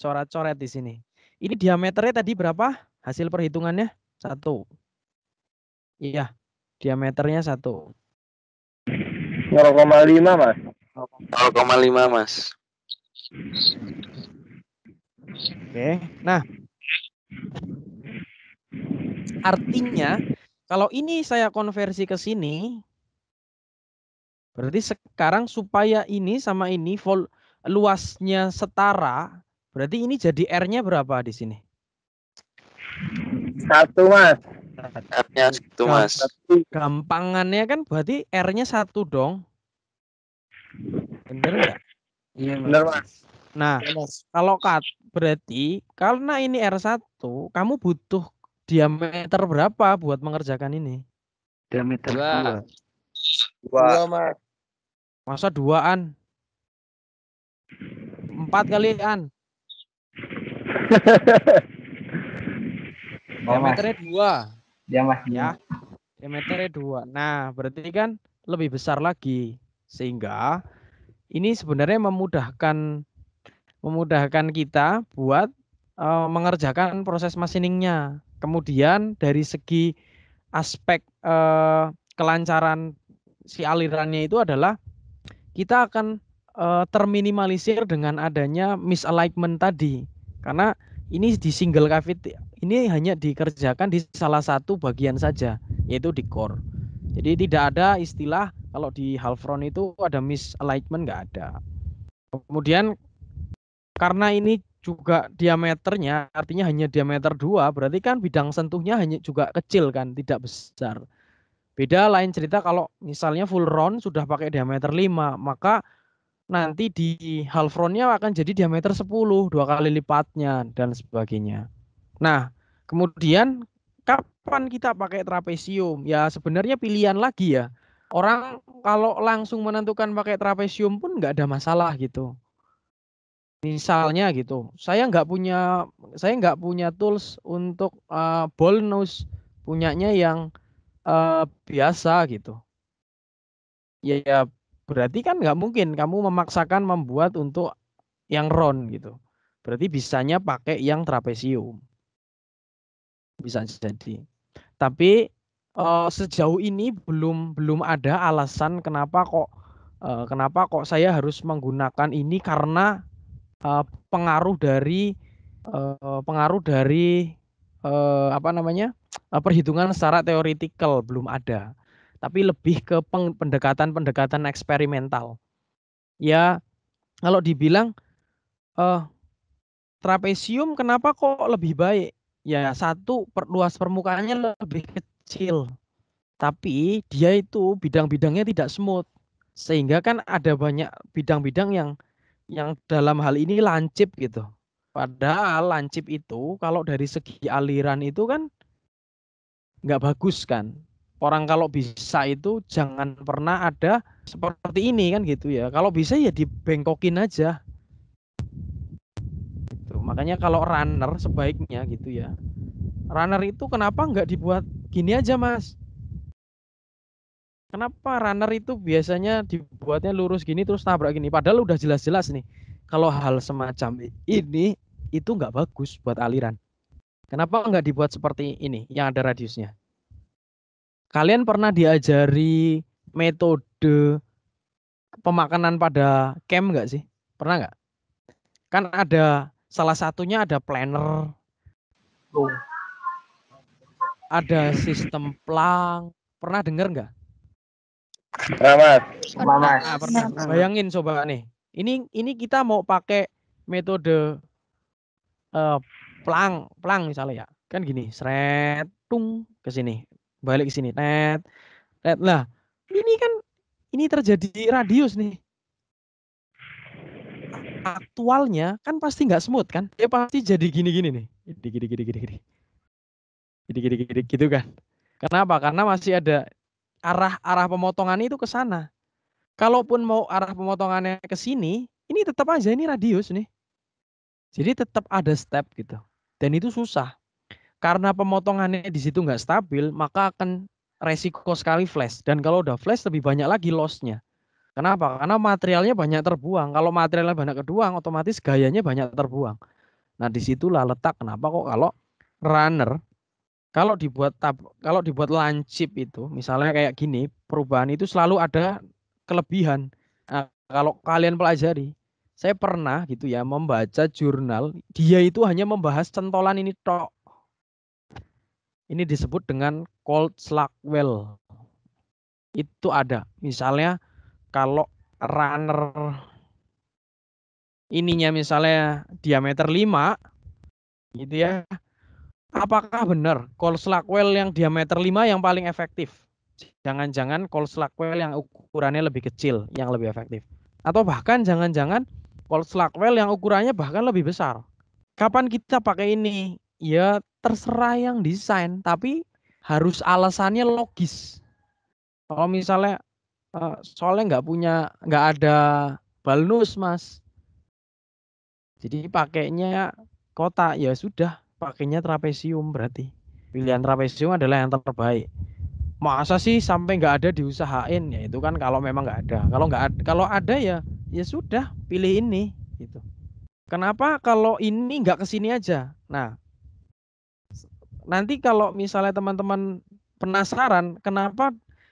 coret-coret di sini. Ini diameternya tadi berapa? Hasil perhitungannya satu. Iya, diameternya satu. 0,5 mas. 0,5 mas. Oke, nah artinya kalau ini saya konversi ke sini, berarti sekarang supaya ini sama ini vol luasnya setara, Berarti ini jadi R-nya berapa di sini? Satu mas. R-nya satu mas. Gampangannya kan berarti R-nya satu dong. Bener nggak? Iya bener mas. Nah iya, kalau kat berarti karena ini R1 kamu butuh diameter berapa buat mengerjakan ini? Diameter dua. Dua, dua mas. Masa duaan? Empat kali an? diameternya dua. mas Ya. Diameternya dua. Nah, berarti kan lebih besar lagi. Sehingga ini sebenarnya memudahkan memudahkan kita buat e, mengerjakan proses masiningnya. Kemudian dari segi aspek e, kelancaran si alirannya itu adalah kita akan e, terminimalisir dengan adanya misalignment tadi karena ini di single cavity ini hanya dikerjakan di salah satu bagian saja yaitu di core. Jadi tidak ada istilah kalau di half halfron itu ada misalignment nggak ada. Kemudian karena ini juga diameternya artinya hanya diameter dua berarti kan bidang sentuhnya hanya juga kecil kan tidak besar. Beda lain cerita kalau misalnya full round sudah pakai diameter 5 maka nanti di halfronnya akan jadi diameter 10, dua kali lipatnya dan sebagainya. Nah, kemudian kapan kita pakai trapesium? Ya sebenarnya pilihan lagi ya. Orang kalau langsung menentukan pakai trapesium pun nggak ada masalah gitu. Misalnya gitu, saya nggak punya saya nggak punya tools untuk uh, eh, bolnus punyanya yang uh, biasa gitu. Ya, ya Berarti kan nggak mungkin kamu memaksakan membuat untuk yang round gitu. Berarti bisanya pakai yang trapesium. Bisa jadi. Tapi uh, sejauh ini belum belum ada alasan kenapa kok uh, kenapa kok saya harus menggunakan ini karena uh, pengaruh dari uh, pengaruh dari uh, apa namanya uh, perhitungan secara teoritikal belum ada tapi lebih ke pendekatan-pendekatan eksperimental. Ya, kalau dibilang eh, trapesium kenapa kok lebih baik? Ya satu per, luas permukaannya lebih kecil, tapi dia itu bidang-bidangnya tidak smooth, sehingga kan ada banyak bidang-bidang yang yang dalam hal ini lancip gitu. Padahal lancip itu kalau dari segi aliran itu kan nggak bagus kan orang kalau bisa itu jangan pernah ada seperti ini kan gitu ya kalau bisa ya dibengkokin aja gitu. makanya kalau runner sebaiknya gitu ya runner itu kenapa nggak dibuat gini aja mas kenapa runner itu biasanya dibuatnya lurus gini terus nabrak gini padahal udah jelas-jelas nih kalau hal semacam ini itu nggak bagus buat aliran kenapa nggak dibuat seperti ini yang ada radiusnya Kalian pernah diajari metode pemakanan pada camp nggak sih? Pernah nggak? Kan ada salah satunya ada planner. Oh. Ada sistem plang. Pernah dengar nggak? Pernah, Mas. Pernah, Mas. Nah, pernah. Bayangin coba nih. Ini ini kita mau pakai metode uh, plang plang misalnya ya. Kan gini, seret tung ke sini balik ke sini net net lah ini kan ini terjadi radius nih aktualnya kan pasti nggak smooth kan ya pasti jadi gini gini nih gini gini gini gini gini gini gini gini gitu kan karena apa? karena masih ada arah arah pemotongannya itu ke sana kalaupun mau arah pemotongannya ke sini ini tetap aja ini radius nih jadi tetap ada step gitu dan itu susah karena pemotongannya di situ nggak stabil, maka akan resiko sekali flash. Dan kalau udah flash lebih banyak lagi lossnya. Kenapa? Karena materialnya banyak terbuang. Kalau materialnya banyak kedua, otomatis gayanya banyak terbuang. Nah disitulah letak kenapa kok kalau runner kalau dibuat tab kalau dibuat lancip itu misalnya kayak gini perubahan itu selalu ada kelebihan. Nah, kalau kalian pelajari saya pernah gitu ya membaca jurnal dia itu hanya membahas centolan ini tok ini disebut dengan cold slug well. Itu ada. Misalnya kalau runner ininya misalnya diameter 5 gitu ya. Apakah benar cold slug well yang diameter 5 yang paling efektif? Jangan-jangan cold slug well yang ukurannya lebih kecil yang lebih efektif. Atau bahkan jangan-jangan cold slug well yang ukurannya bahkan lebih besar. Kapan kita pakai ini? ya terserah yang desain tapi harus alasannya logis kalau misalnya uh, soalnya nggak punya nggak ada balnus mas jadi pakainya kota ya sudah pakainya trapesium berarti pilihan trapesium adalah yang terbaik masa sih sampai nggak ada diusahain ya itu kan kalau memang nggak ada kalau nggak ada, kalau ada ya ya sudah pilih ini gitu kenapa kalau ini nggak kesini aja nah nanti kalau misalnya teman-teman penasaran kenapa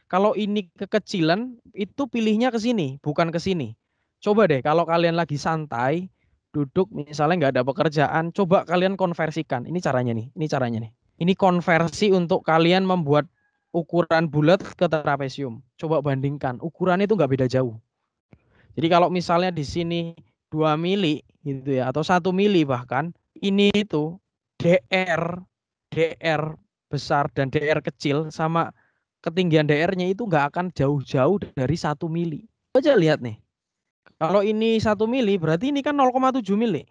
kalau ini kekecilan itu pilihnya ke sini bukan ke sini. Coba deh kalau kalian lagi santai duduk misalnya nggak ada pekerjaan, coba kalian konversikan. Ini caranya nih, ini caranya nih. Ini konversi untuk kalian membuat ukuran bulat ke trapesium. Coba bandingkan, ukurannya itu nggak beda jauh. Jadi kalau misalnya di sini 2 mili gitu ya atau satu mili bahkan ini itu DR DR besar dan DR kecil sama ketinggian DR-nya itu nggak akan jauh-jauh dari satu mili. Aja lihat nih. Kalau ini satu mili berarti ini kan 0,7 mili.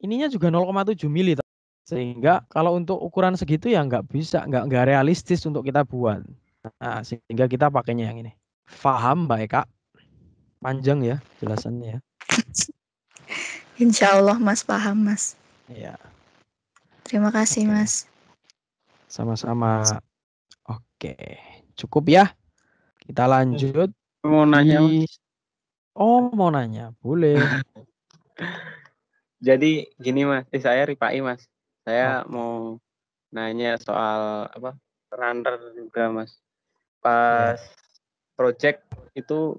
Ininya juga 0,7 mili. Sehingga kalau untuk ukuran segitu ya nggak bisa, nggak nggak realistis untuk kita buat. Nah, sehingga kita pakainya yang ini. Faham Mbak Eka? Panjang ya jelasannya ya. Insya Allah Mas paham Mas. Iya. Terima kasih Mas. Sama-sama. Oke, cukup ya. Kita lanjut. Mau nanya. Di... Oh, mau nanya. Boleh. Jadi gini Mas, eh, saya Ripai Mas. Saya oh. mau nanya soal apa? Runner juga Mas. Pas project itu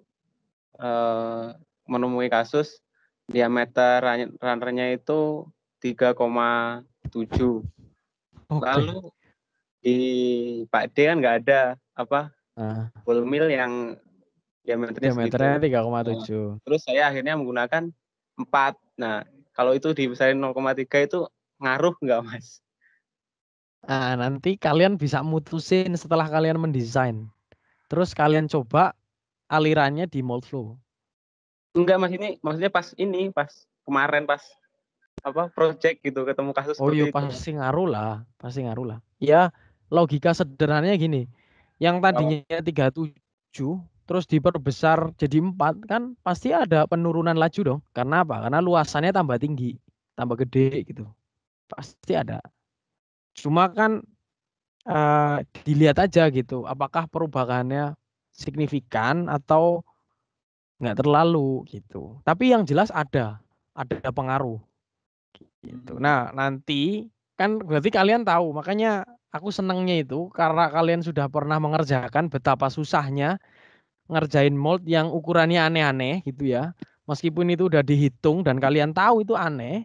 eh, menemui kasus diameter runnernya itu 3,7. Okay. Lalu di Pak D kan nggak ada apa uh. full mil yang diameternya, diameternya gitu. 3,7 nah, terus saya akhirnya menggunakan 4 nah kalau itu dibesarin 0,3 itu ngaruh nggak mas nah, nanti kalian bisa mutusin setelah kalian mendesain terus kalian coba alirannya di mold flow enggak mas ini maksudnya pas ini pas kemarin pas apa project gitu ketemu kasus oh iya pasti ngaruh lah pasti ngaruh lah ya logika sederhananya gini. Yang tadinya 37 terus diperbesar jadi 4 kan pasti ada penurunan laju dong. Karena apa? Karena luasannya tambah tinggi, tambah gede gitu. Pasti ada. Cuma kan uh, dilihat aja gitu, apakah perubahannya signifikan atau nggak terlalu gitu. Tapi yang jelas ada, ada pengaruh. Gitu. Nah, nanti kan berarti kalian tahu, makanya aku senangnya itu karena kalian sudah pernah mengerjakan betapa susahnya ngerjain mold yang ukurannya aneh-aneh gitu ya. Meskipun itu udah dihitung dan kalian tahu itu aneh,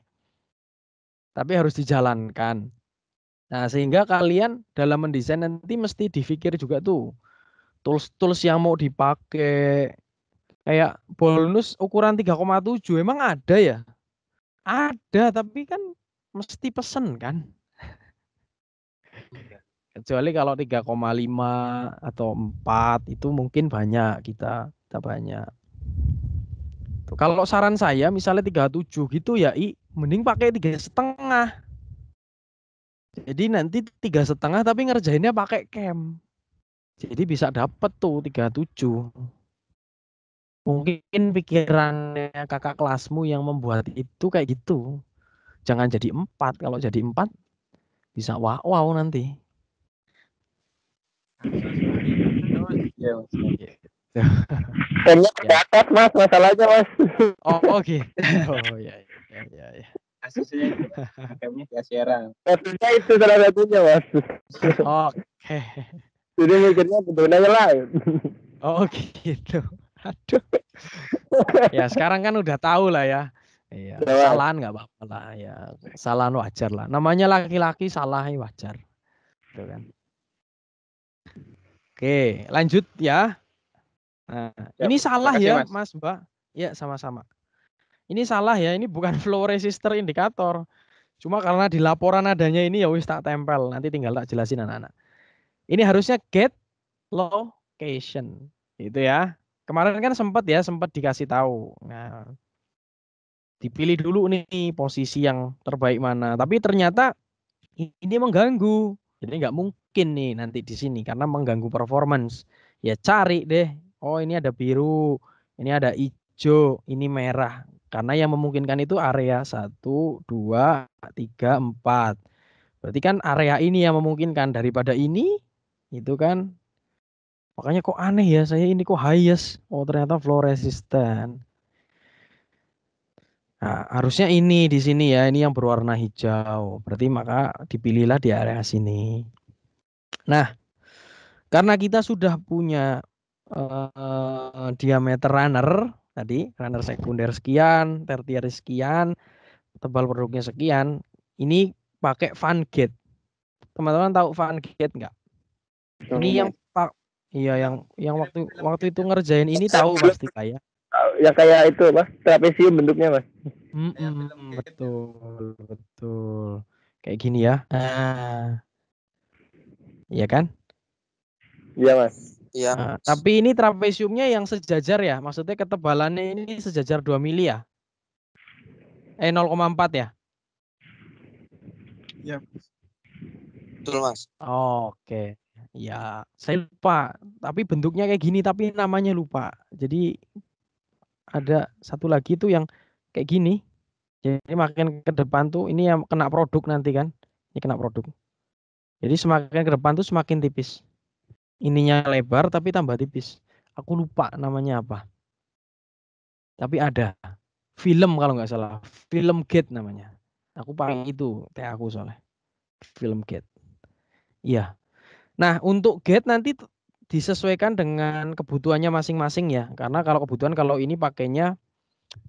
tapi harus dijalankan. Nah, sehingga kalian dalam mendesain nanti mesti dipikir juga tuh tools-tools yang mau dipakai. Kayak bonus ukuran 3,7 emang ada ya? Ada, tapi kan mesti pesen kan? Kecuali kalau 3,5 atau 4 itu mungkin banyak kita, kita banyak. Tuh. Kalau saran saya misalnya 37 gitu ya, I, mending pakai tiga setengah. Jadi nanti tiga setengah tapi ngerjainnya pakai cam. Jadi bisa dapet tuh 37. Mungkin pikirannya kakak kelasmu yang membuat itu kayak gitu. Jangan jadi empat. Kalau jadi empat bisa wow, wow nanti ya ke atas terbatas mas masalahnya mas. Oh oke. Okay. Oh ya ya ya. ya. Kasusnya itu temnya gak serang. Kasusnya itu salah satunya mas. Oke. Okay. Jadi mikirnya bentuknya lain. Oh gitu. Aduh. ya sekarang kan udah tahu lah ya. Iya, iya. salah nggak apa-apa lah ya. salah wajar lah. Namanya laki-laki salah wajar. Gitu kan. Oke, lanjut ya. Nah, Siap. Ya, ini salah ya, Mas, mas Mbak. Ya, sama-sama. Ini salah ya, ini bukan flow resistor indikator. Cuma karena di laporan adanya ini ya wis tak tempel, nanti tinggal tak jelasin anak-anak. Ini harusnya get location. itu ya. Kemarin kan sempat ya, sempat dikasih tahu. Nah, dipilih dulu nih posisi yang terbaik mana. Tapi ternyata ini mengganggu. Jadi nggak mungkin nih nanti di sini karena mengganggu performance. Ya cari deh. Oh ini ada biru, ini ada hijau, ini merah. Karena yang memungkinkan itu area satu, dua, tiga, empat. Berarti kan area ini yang memungkinkan daripada ini itu kan makanya kok aneh ya saya ini kok highest oh ternyata flow resistant Nah, harusnya ini di sini ya, ini yang berwarna hijau. Berarti maka dipilihlah di area sini. Nah, karena kita sudah punya uh, diameter runner tadi, runner sekunder sekian, tertiary sekian, tebal produknya sekian, ini pakai fan gate. Teman-teman tahu fan gate enggak? Ini yang Pak Iya, yang yang waktu waktu itu ngerjain ini tahu pasti kayak. Ya yang kayak itu apa trapesium bentuknya mas mm -mm, betul betul kayak gini ya ah iya kan iya mas iya nah, tapi ini trapesiumnya yang sejajar ya maksudnya ketebalannya ini sejajar dua mili ya eh 0,4 ya iya betul mas oke Ya, saya lupa. Tapi bentuknya kayak gini, tapi namanya lupa. Jadi ada satu lagi tuh yang kayak gini. Jadi makin ke depan tuh ini yang kena produk nanti kan. Ini kena produk. Jadi semakin ke depan tuh semakin tipis. Ininya lebar tapi tambah tipis. Aku lupa namanya apa. Tapi ada film kalau nggak salah, film gate namanya. Aku paling itu teh aku soalnya. Film gate. Iya. Nah, untuk gate nanti disesuaikan dengan kebutuhannya masing-masing ya. Karena kalau kebutuhan kalau ini pakainya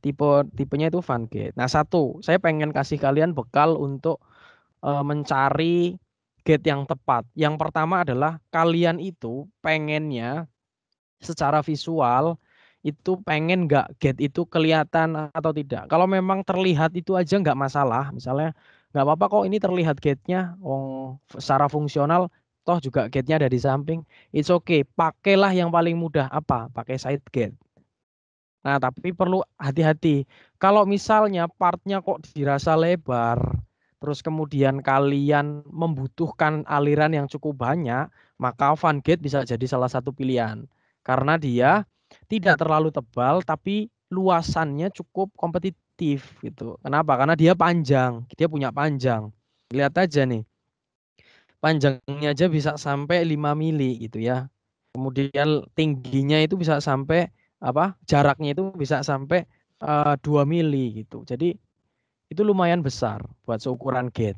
tipe tipenya itu fun gate. Nah, satu, saya pengen kasih kalian bekal untuk e, mencari gate yang tepat. Yang pertama adalah kalian itu pengennya secara visual itu pengen nggak gate itu kelihatan atau tidak. Kalau memang terlihat itu aja nggak masalah, misalnya nggak apa-apa kok ini terlihat gate-nya, oh, secara fungsional toh juga gate-nya ada di samping. It's okay, pakailah yang paling mudah apa? Pakai side gate. Nah, tapi perlu hati-hati. Kalau misalnya partnya kok dirasa lebar, terus kemudian kalian membutuhkan aliran yang cukup banyak, maka fan gate bisa jadi salah satu pilihan. Karena dia tidak terlalu tebal tapi luasannya cukup kompetitif gitu. Kenapa? Karena dia panjang, dia punya panjang. Lihat aja nih panjangnya aja bisa sampai 5 mili gitu ya. Kemudian tingginya itu bisa sampai apa? jaraknya itu bisa sampai uh, eh, 2 mili gitu. Jadi itu lumayan besar buat seukuran gate.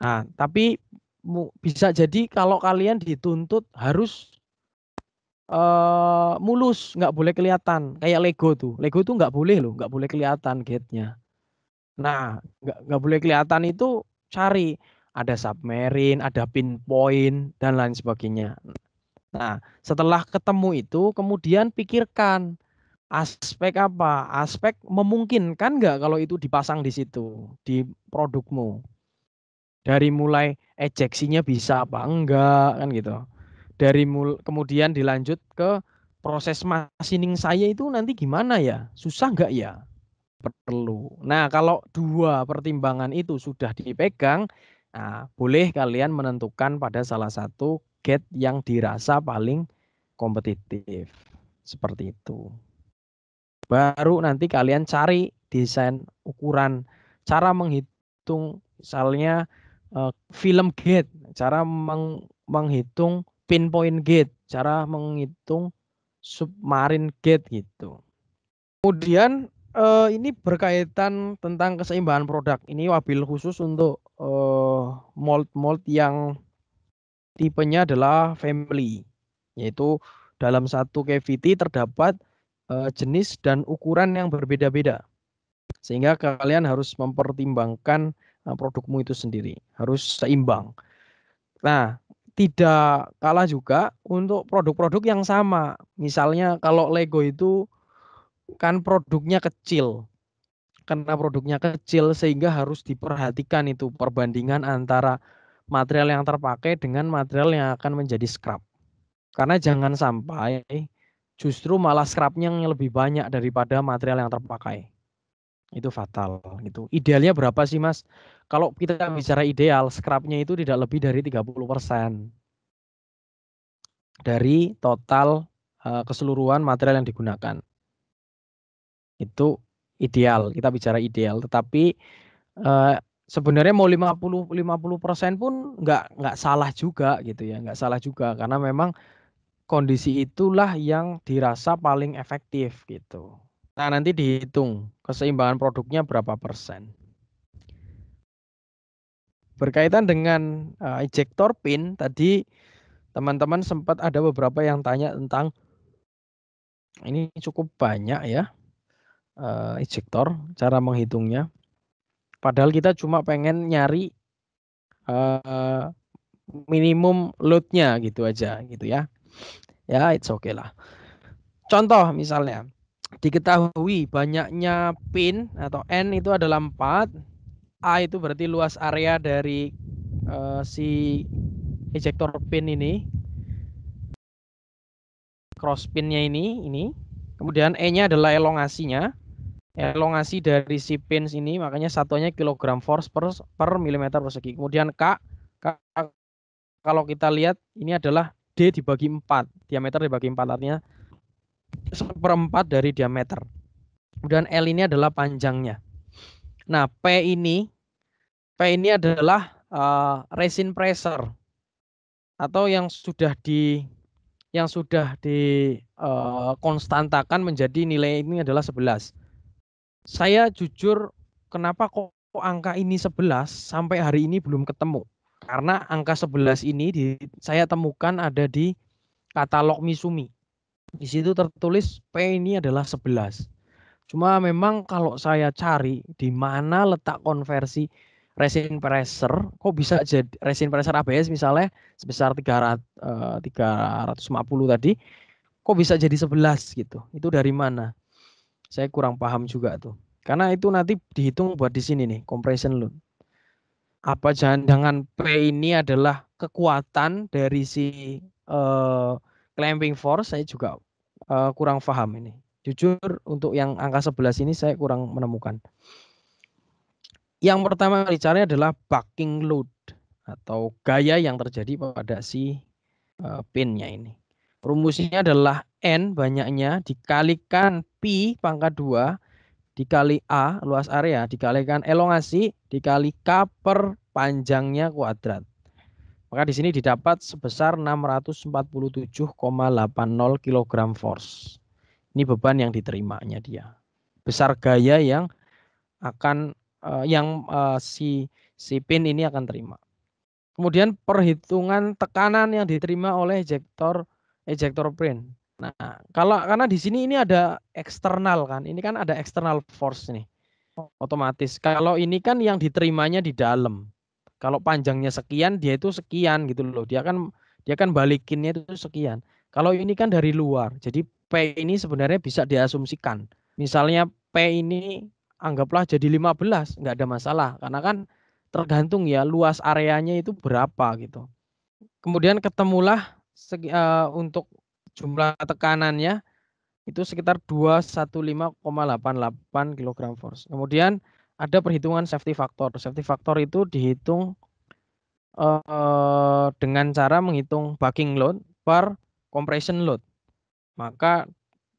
Nah, tapi bisa jadi kalau kalian dituntut harus uh, mulus, nggak boleh kelihatan. Kayak Lego tuh. Lego tuh nggak boleh loh, nggak boleh kelihatan gate-nya. Nah, nggak boleh kelihatan itu cari ada submarine, ada pinpoint dan lain sebagainya. Nah, setelah ketemu itu kemudian pikirkan aspek apa? Aspek memungkinkan nggak kalau itu dipasang di situ di produkmu. Dari mulai ejeksinya bisa apa enggak kan gitu. Dari mul kemudian dilanjut ke proses machining saya itu nanti gimana ya? Susah nggak ya? Perlu. Nah, kalau dua pertimbangan itu sudah dipegang, Nah, boleh kalian menentukan pada salah satu gate yang dirasa paling kompetitif. Seperti itu. Baru nanti kalian cari desain ukuran, cara menghitung misalnya eh, film gate, cara meng menghitung pinpoint gate, cara menghitung submarine gate gitu. Kemudian uh, ini berkaitan tentang keseimbangan produk. Ini wabil khusus untuk, mold-mold eh, yang tipenya adalah family, yaitu dalam satu cavity terdapat, uh, jenis dan ukuran yang berbeda-beda. Sehingga kalian harus mempertimbangkan, uh, produkmu itu sendiri, harus seimbang. Nah, tidak kalah juga untuk produk-produk yang sama. Misalnya kalau Lego itu kan produknya kecil. Karena produknya kecil sehingga harus diperhatikan itu perbandingan antara material yang terpakai dengan material yang akan menjadi scrap. Karena jangan sampai justru malah scrapnya yang lebih banyak daripada material yang terpakai. Itu fatal gitu. Idealnya berapa sih Mas? Kalau kita bicara ideal, scrapnya itu tidak lebih dari 30% dari total eh, keseluruhan material yang digunakan itu ideal kita bicara ideal tetapi eh, sebenarnya mau 50 50 persen pun nggak nggak salah juga gitu ya nggak salah juga karena memang kondisi itulah yang dirasa paling efektif gitu nah nanti dihitung keseimbangan produknya berapa persen berkaitan dengan uh, eh, ejector pin tadi teman-teman sempat ada beberapa yang tanya tentang ini cukup banyak ya uh, eh, ejector, cara menghitungnya. Padahal kita cuma pengen nyari uh, minimum loadnya gitu aja gitu ya. Ya, it's okay lah. Contoh misalnya, diketahui banyaknya pin atau n itu adalah 4, A itu berarti luas area dari uh, si ejector pin ini cross pinnya ini ini kemudian E nya adalah elongasinya Ya. elongasi dari si pins ini makanya satunya kilogram force per per milimeter persegi. Kemudian K, K kalau kita lihat ini adalah D dibagi 4, diameter dibagi 4 artinya seperempat dari diameter. Kemudian L ini adalah panjangnya. Nah, P ini P ini adalah uh, resin pressure atau yang sudah di yang sudah dikonstantakan eh, uh, menjadi nilai ini adalah 11 saya jujur kenapa kok angka ini 11 sampai hari ini belum ketemu. Karena angka 11 ini di, saya temukan ada di katalog Misumi. Di situ tertulis P ini adalah 11. Cuma memang kalau saya cari di mana letak konversi resin pressure kok bisa jadi resin pressure ABS misalnya sebesar 300 350 eh, tadi kok bisa jadi 11 gitu. Itu dari mana? Saya kurang paham juga tuh. Karena itu nanti dihitung buat di sini nih, compression load. Apa jangan-jangan P ini adalah kekuatan dari si uh, clamping force? Saya juga uh, kurang paham ini. Jujur untuk yang angka 11 ini saya kurang menemukan. Yang pertama dicari adalah bucking load atau gaya yang terjadi pada si uh, pinnya ini. Rumusnya adalah N banyaknya dikalikan pi pangkat 2 dikali A luas area dikalikan elongasi dikali K per panjangnya kuadrat. Maka di sini didapat sebesar 647,80 kg force. Ini beban yang diterimanya dia. Besar gaya yang akan uh, yang uh, si si pin ini akan terima. Kemudian perhitungan tekanan yang diterima oleh ejector ejector print. Nah, kalau karena di sini ini ada eksternal kan, ini kan ada eksternal force nih, otomatis. Kalau ini kan yang diterimanya di dalam. Kalau panjangnya sekian, dia itu sekian gitu loh. Dia kan dia kan balikinnya itu sekian. Kalau ini kan dari luar, jadi P ini sebenarnya bisa diasumsikan. Misalnya P ini anggaplah jadi 15, nggak ada masalah. Karena kan tergantung ya luas areanya itu berapa gitu. Kemudian ketemulah segi, uh, untuk jumlah tekanannya itu sekitar 215,88 kg force. Kemudian ada perhitungan safety factor. Safety factor itu dihitung uh, dengan cara menghitung bucking load per compression load. Maka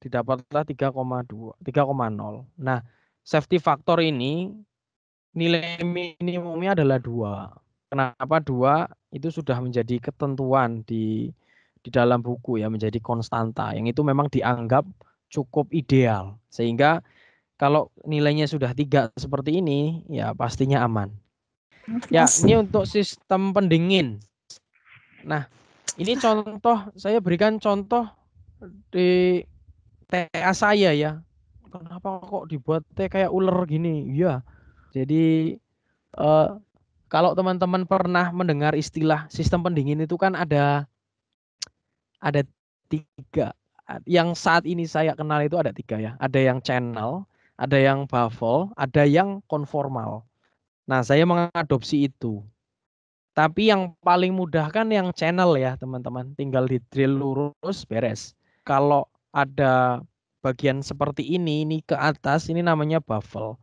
didapatlah 3,2, 3,0. Nah, safety factor ini nilai minimumnya adalah dua. Kenapa dua? Itu sudah menjadi ketentuan di di dalam buku ya menjadi konstanta yang itu memang dianggap cukup ideal sehingga kalau nilainya sudah tiga seperti ini ya pastinya aman ya ini untuk sistem pendingin nah ini contoh saya berikan contoh di TA saya ya kenapa kok dibuat teh kayak ular gini ya jadi uh, kalau teman-teman pernah mendengar istilah sistem pendingin itu kan ada ada tiga yang saat ini saya kenal itu ada tiga ya ada yang channel ada yang bafol ada yang konformal nah saya mengadopsi itu tapi yang paling mudah kan yang channel ya teman-teman tinggal di drill lurus beres kalau ada bagian seperti ini ini ke atas ini namanya bafel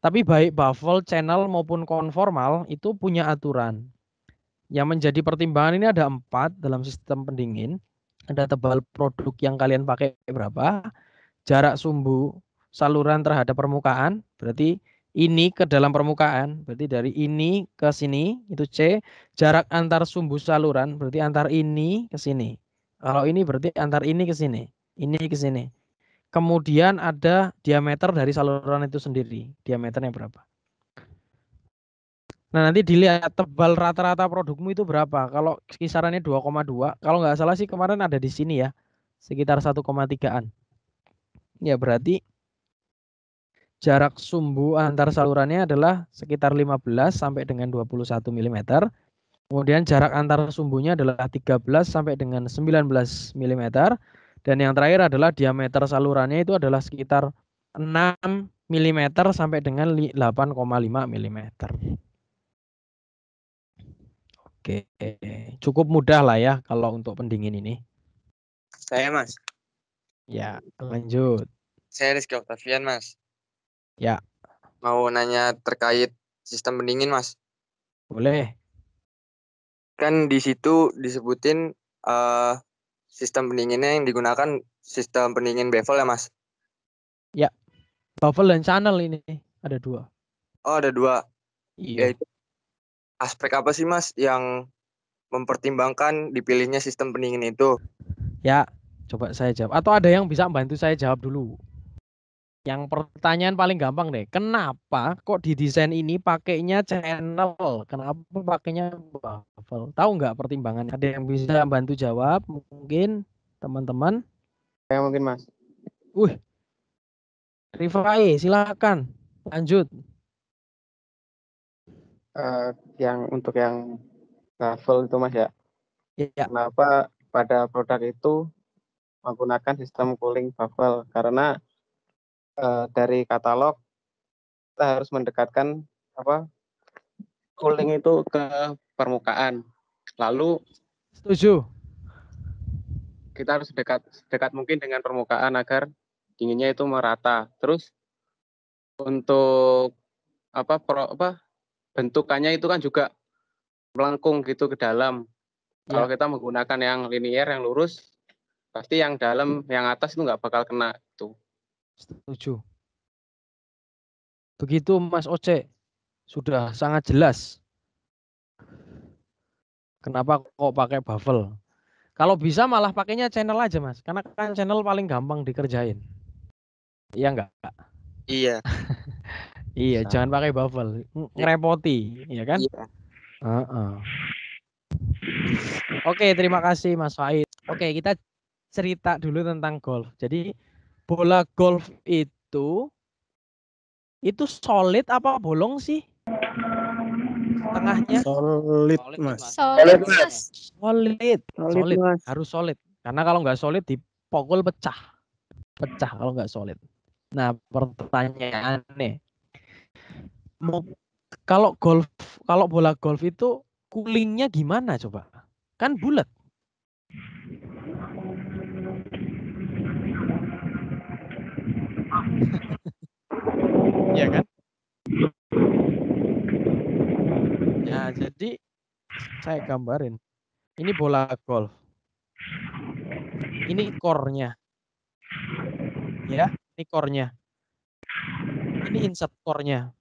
tapi baik bafel channel maupun konformal itu punya aturan yang menjadi pertimbangan ini ada empat dalam sistem pendingin. Ada tebal produk yang kalian pakai berapa, jarak sumbu saluran terhadap permukaan, berarti ini ke dalam permukaan, berarti dari ini ke sini itu C, jarak antar sumbu saluran berarti antar ini ke sini. Kalau ini berarti antar ini ke sini, ini ke sini. Kemudian ada diameter dari saluran itu sendiri, diameternya berapa? Nah, nanti dilihat tebal rata-rata produkmu itu berapa. Kalau kisarannya 2,2, kalau nggak salah sih kemarin ada di sini ya. Sekitar 1,3-an. Ya, berarti jarak sumbu antar salurannya adalah sekitar 15 sampai dengan 21 mm. Kemudian jarak antar sumbunya adalah 13 sampai dengan 19 mm. Dan yang terakhir adalah diameter salurannya itu adalah sekitar 6 mm sampai dengan 8,5 mm. Oke, cukup mudah lah ya kalau untuk pendingin ini. Saya mas. Ya, lanjut. Saya Rizky Octavian mas. Ya. Mau nanya terkait sistem pendingin mas. Boleh. Kan di situ disebutin uh, sistem pendinginnya yang digunakan sistem pendingin bevel ya mas. Ya, bevel dan channel ini ada dua. Oh ada dua. Iya. Yaitu aspek apa sih Mas yang mempertimbangkan dipilihnya sistem pendingin itu? Ya, coba saya jawab. Atau ada yang bisa membantu saya jawab dulu? Yang pertanyaan paling gampang deh, kenapa kok di desain ini pakainya channel? Kenapa pakainya bubble? Tahu nggak pertimbangannya? Ada yang bisa bantu jawab? Mungkin teman-teman? Ya mungkin mas. Wih, Rifai, silakan lanjut uh, yang untuk yang travel itu mas ya. yeah. Kenapa pada produk itu menggunakan sistem cooling bubble? Karena uh, dari katalog kita harus mendekatkan apa cooling itu ke permukaan. Lalu setuju. Kita harus dekat dekat mungkin dengan permukaan agar dinginnya itu merata. Terus untuk apa pro, apa bentukannya itu kan juga melengkung gitu ke dalam. Ya. Kalau kita menggunakan yang linier, yang lurus, pasti yang dalam, yang atas itu nggak bakal kena itu. Setuju. Begitu Mas Oce, sudah sangat jelas. Kenapa kok pakai bubble? Kalau bisa malah pakainya channel aja mas, karena kan channel paling gampang dikerjain. Iya enggak? Iya. Iya, nah. jangan pakai bubble. Iya. Ngerepoti, ya kan? Iya. Uh -uh. Oke, okay, terima kasih Mas Faiz. Oke, okay, kita cerita dulu tentang golf. Jadi bola golf itu itu solid apa bolong sih? Tengahnya solid, solid Mas. Solid, Mas. Solid. Solid, solid. Mas. harus solid. Karena kalau nggak solid dipokul pecah. Pecah kalau nggak solid. Nah, pertanyaannya nih, mau kalau golf kalau bola golf itu kulingnya gimana coba? Kan bulat. ya kan? Ya, jadi saya gambarin. Ini bola golf. Ini kornya. Ya, ini kornya. Ini insert kornya.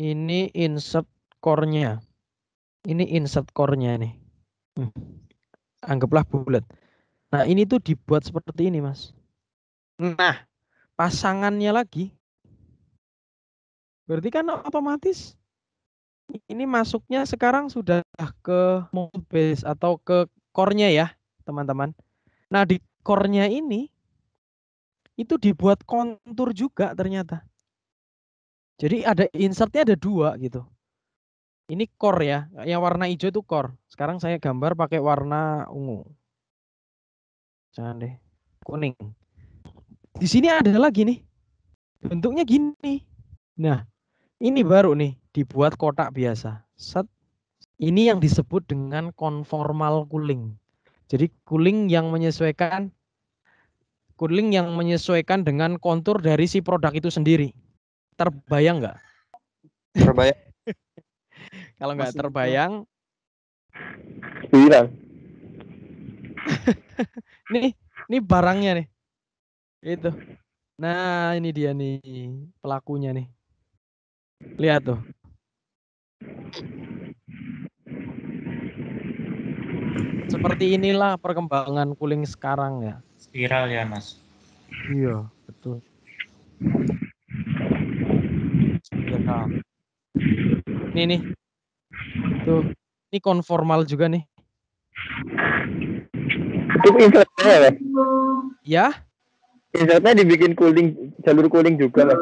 Ini insert core-nya. Ini insert core-nya ini. Hmm. Anggaplah bulat. Nah, ini tuh dibuat seperti ini, Mas. Nah, pasangannya lagi. Berarti kan otomatis ini masuknya sekarang sudah ke mode base atau ke core-nya ya, teman-teman. Nah, di core-nya ini itu dibuat kontur juga ternyata. Jadi ada insertnya ada dua gitu. Ini core ya, yang warna hijau itu core. Sekarang saya gambar pakai warna ungu. Jangan deh, kuning. Di sini ada lagi nih. Bentuknya gini. Nah, ini baru nih dibuat kotak biasa. Set ini yang disebut dengan konformal cooling. Jadi cooling yang menyesuaikan cooling yang menyesuaikan dengan kontur dari si produk itu sendiri. Terbayang nggak? Terbayang. Kalau nggak terbayang, hilang. nih, nih barangnya nih. Itu. Nah, ini dia nih pelakunya nih. Lihat tuh. seperti inilah perkembangan kuling sekarang ya. Spiral ya, Mas. Iya, betul. Spiral. Ini nih. Tuh. Ini konformal juga nih. Itu insertnya ya? Ya. Insertnya dibikin cooling jalur cooling juga lah.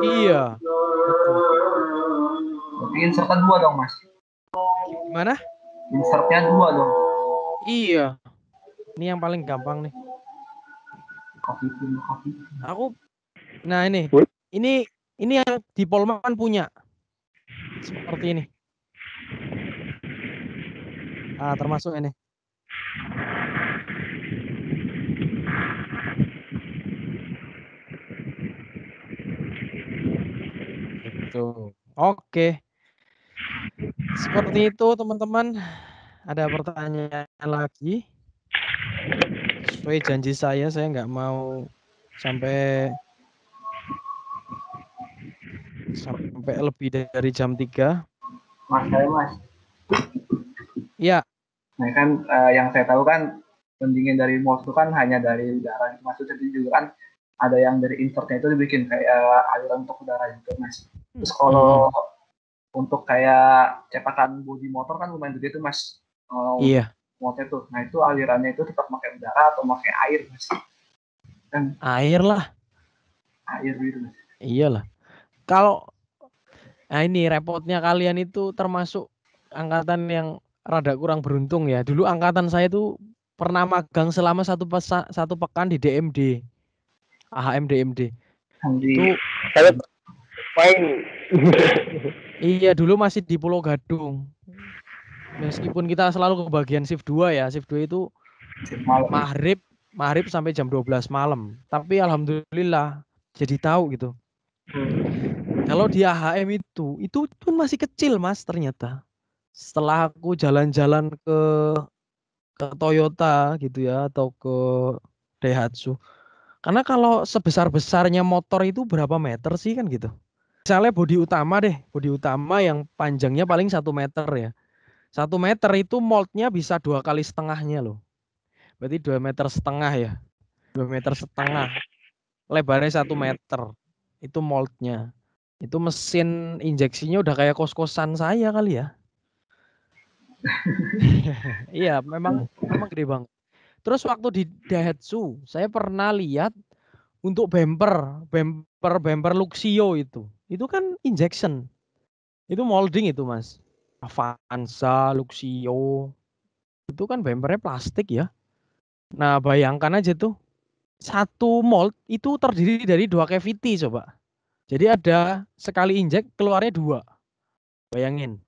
Iya. Berarti insertnya dua dong, Mas. Gimana? Insertnya dua dong. Iya. Ini yang paling gampang nih. Aku Nah, ini. Ini ini yang di Polman punya. Seperti ini. Ah, termasuk ini. Itu. Oke. Seperti itu, teman-teman ada pertanyaan lagi. Sesuai janji saya, saya nggak mau sampai sampai lebih dari jam 3. Mas, saya mas. Ya. Nah kan uh, yang saya tahu kan pendingin dari itu kan hanya dari udara. Maksudnya juga kan ada yang dari insertnya itu dibikin kayak eh, aliran untuk udara gitu mas. Terus hmm. kalau hmm. untuk kayak cetakan bodi motor kan lumayan gede tuh mas kalau iya. muatnya tuh. Nah itu alirannya itu tetap pakai udara atau pakai air mas? Dan air lah. Air gitu mas. Iyalah. Kalau nah ini repotnya kalian itu termasuk angkatan yang rada kurang beruntung ya. Dulu angkatan saya itu pernah magang selama satu pesa, satu pekan di DMD. AHM DMD. Itu main. iya, dulu masih di Pulau Gadung meskipun kita selalu ke bagian shift 2 ya shift 2 itu maghrib maghrib sampai jam 12 malam tapi alhamdulillah jadi tahu gitu hmm. kalau di AHM itu itu pun masih kecil mas ternyata setelah aku jalan-jalan ke ke Toyota gitu ya atau ke Daihatsu karena kalau sebesar-besarnya motor itu berapa meter sih kan gitu misalnya bodi utama deh bodi utama yang panjangnya paling satu meter ya satu meter itu moldnya bisa dua kali setengahnya loh. Berarti dua meter setengah ya. Dua meter setengah. Lebarnya satu hmm. meter. Itu moldnya. Itu mesin injeksinya udah kayak kos-kosan saya kali ya. iya, memang memang gede banget. Terus waktu di Daihatsu, saya pernah lihat untuk bumper, bumper bumper Luxio itu. Itu kan injection. Itu molding itu, Mas. Avanza, Luxio itu kan bumpernya plastik ya. Nah bayangkan aja tuh satu mold itu terdiri dari dua cavity coba. Jadi ada sekali injek keluarnya dua. Bayangin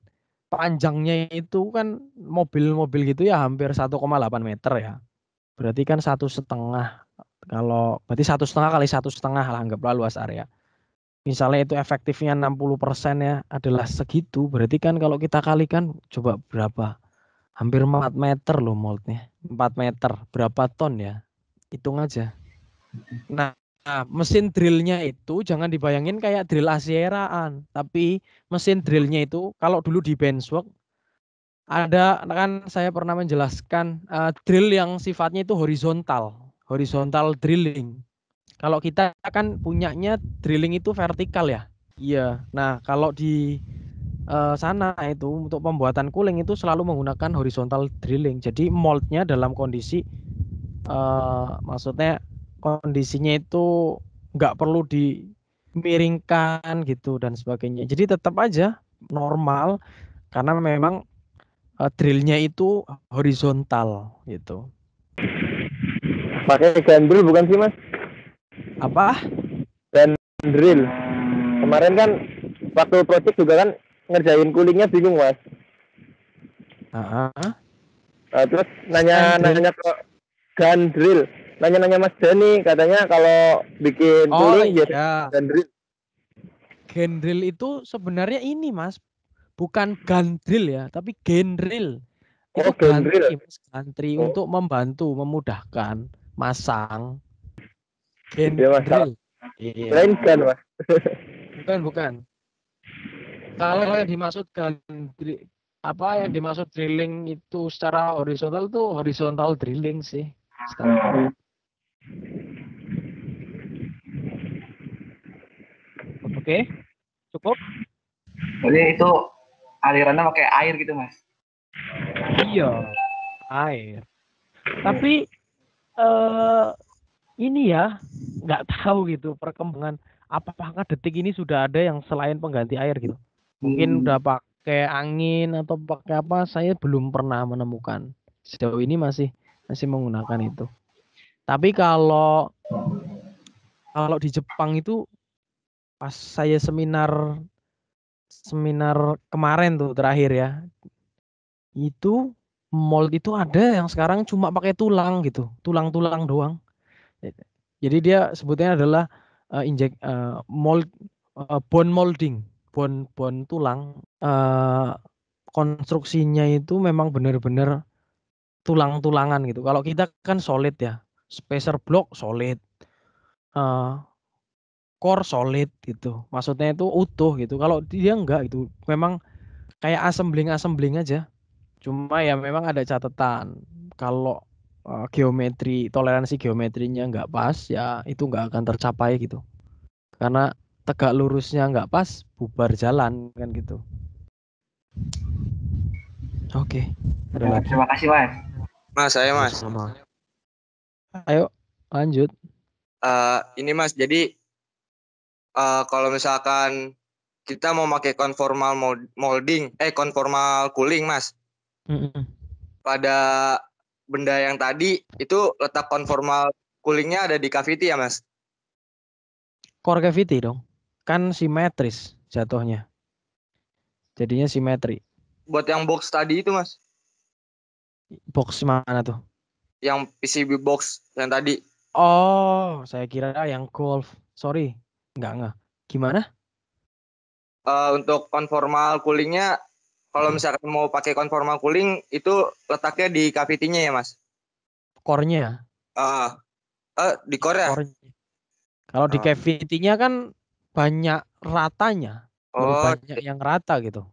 panjangnya itu kan mobil-mobil gitu ya hampir 1,8 meter ya. Berarti kan satu setengah kalau berarti satu setengah kali satu setengah lah anggaplah luas area misalnya itu efektifnya 60% ya adalah segitu, berarti kan kalau kita kalikan coba berapa? Hampir 4 meter loh moldnya, 4 meter, berapa ton ya? Hitung aja. Nah, nah mesin drillnya itu jangan dibayangin kayak drill asieraan, tapi mesin drillnya itu kalau dulu di benchwork ada kan saya pernah menjelaskan uh, drill yang sifatnya itu horizontal, horizontal drilling. Kalau kita kan punyanya drilling itu vertikal ya. Iya. Nah, kalau di uh, sana itu untuk pembuatan cooling itu selalu menggunakan horizontal drilling. Jadi moldnya dalam kondisi uh, maksudnya kondisinya itu nggak perlu dimiringkan gitu dan sebagainya. Jadi tetap aja normal karena memang uh, drillnya itu horizontal gitu. Pakai gandul bukan sih mas? Apa? Dan drill. Kemarin kan waktu project juga kan ngerjain kulingnya bingung mas. Uh -huh. uh, terus nanya And nanya ke gun drill, nanya nanya mas Denny katanya kalau bikin oh, kuling iya. ya gun drill. Gun drill itu sebenarnya ini mas, bukan gun drill ya, tapi gun drill. Oh, itu gantri, mas, gantri oh. untuk membantu, memudahkan masang Ben Ya, mas. Iya. kan, Mas. bukan, bukan. Kalau yang dimaksudkan apa yang dimaksud drilling itu secara horizontal tuh horizontal drilling sih Oke, cukup. Jadi itu alirannya pakai air gitu mas? Iya, air. Tapi eh, ini ya nggak tahu gitu perkembangan apakah detik ini sudah ada yang selain pengganti air gitu mungkin hmm. udah pakai angin atau pakai apa saya belum pernah menemukan sejauh ini masih masih menggunakan itu tapi kalau kalau di Jepang itu pas saya seminar seminar kemarin tuh terakhir ya itu mold itu ada yang sekarang cuma pakai tulang gitu tulang-tulang doang jadi dia sebutnya adalah uh, injek uh, mold uh, bone molding, bone bone tulang uh, konstruksinya itu memang benar-benar tulang-tulangan gitu. Kalau kita kan solid ya, spacer block solid. Uh, core solid gitu. Maksudnya itu utuh gitu. Kalau dia enggak gitu, memang kayak assembling assembling aja. Cuma ya memang ada catatan kalau Eh, geometri toleransi geometrinya nggak pas ya itu nggak akan tercapai gitu karena tegak lurusnya nggak pas bubar jalan kan gitu oke okay. terima kasih mas mas saya mas Sama. ayo lanjut uh, ini mas jadi uh, kalau misalkan kita mau pakai konformal molding eh konformal cooling mas mm -hmm. pada benda yang tadi itu letak konformal coolingnya ada di cavity ya mas? Core cavity dong, kan simetris jatuhnya, jadinya simetri. Buat yang box tadi itu mas? Box mana tuh? Yang PCB box yang tadi. Oh, saya kira yang golf. Sorry, nggak nggak. Gimana? Uh, untuk konformal coolingnya kalau misalkan mau pakai konformal cooling itu letaknya di cavity-nya ya, Mas? Core-nya. Uh, uh, di core ya? Core Kalau uh. di ah. cavity-nya kan banyak ratanya. Oh, banyak yang rata gitu.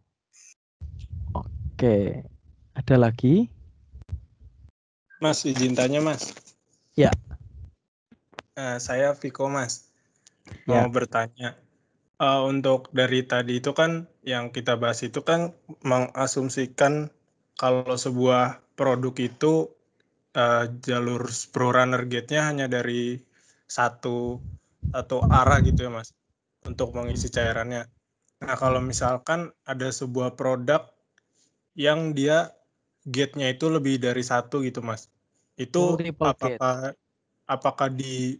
Oke. Ada lagi? Mas, izin tanya, Mas. Ya. Uh, saya Viko, Mas. Mau ya. bertanya uh, untuk dari tadi itu kan yang kita bahas itu kan mengasumsikan kalau sebuah produk itu uh, jalur pro runner gate-nya hanya dari satu atau arah gitu ya mas untuk mengisi cairannya. Nah kalau misalkan ada sebuah produk yang dia gate-nya itu lebih dari satu gitu mas, itu apakah apakah di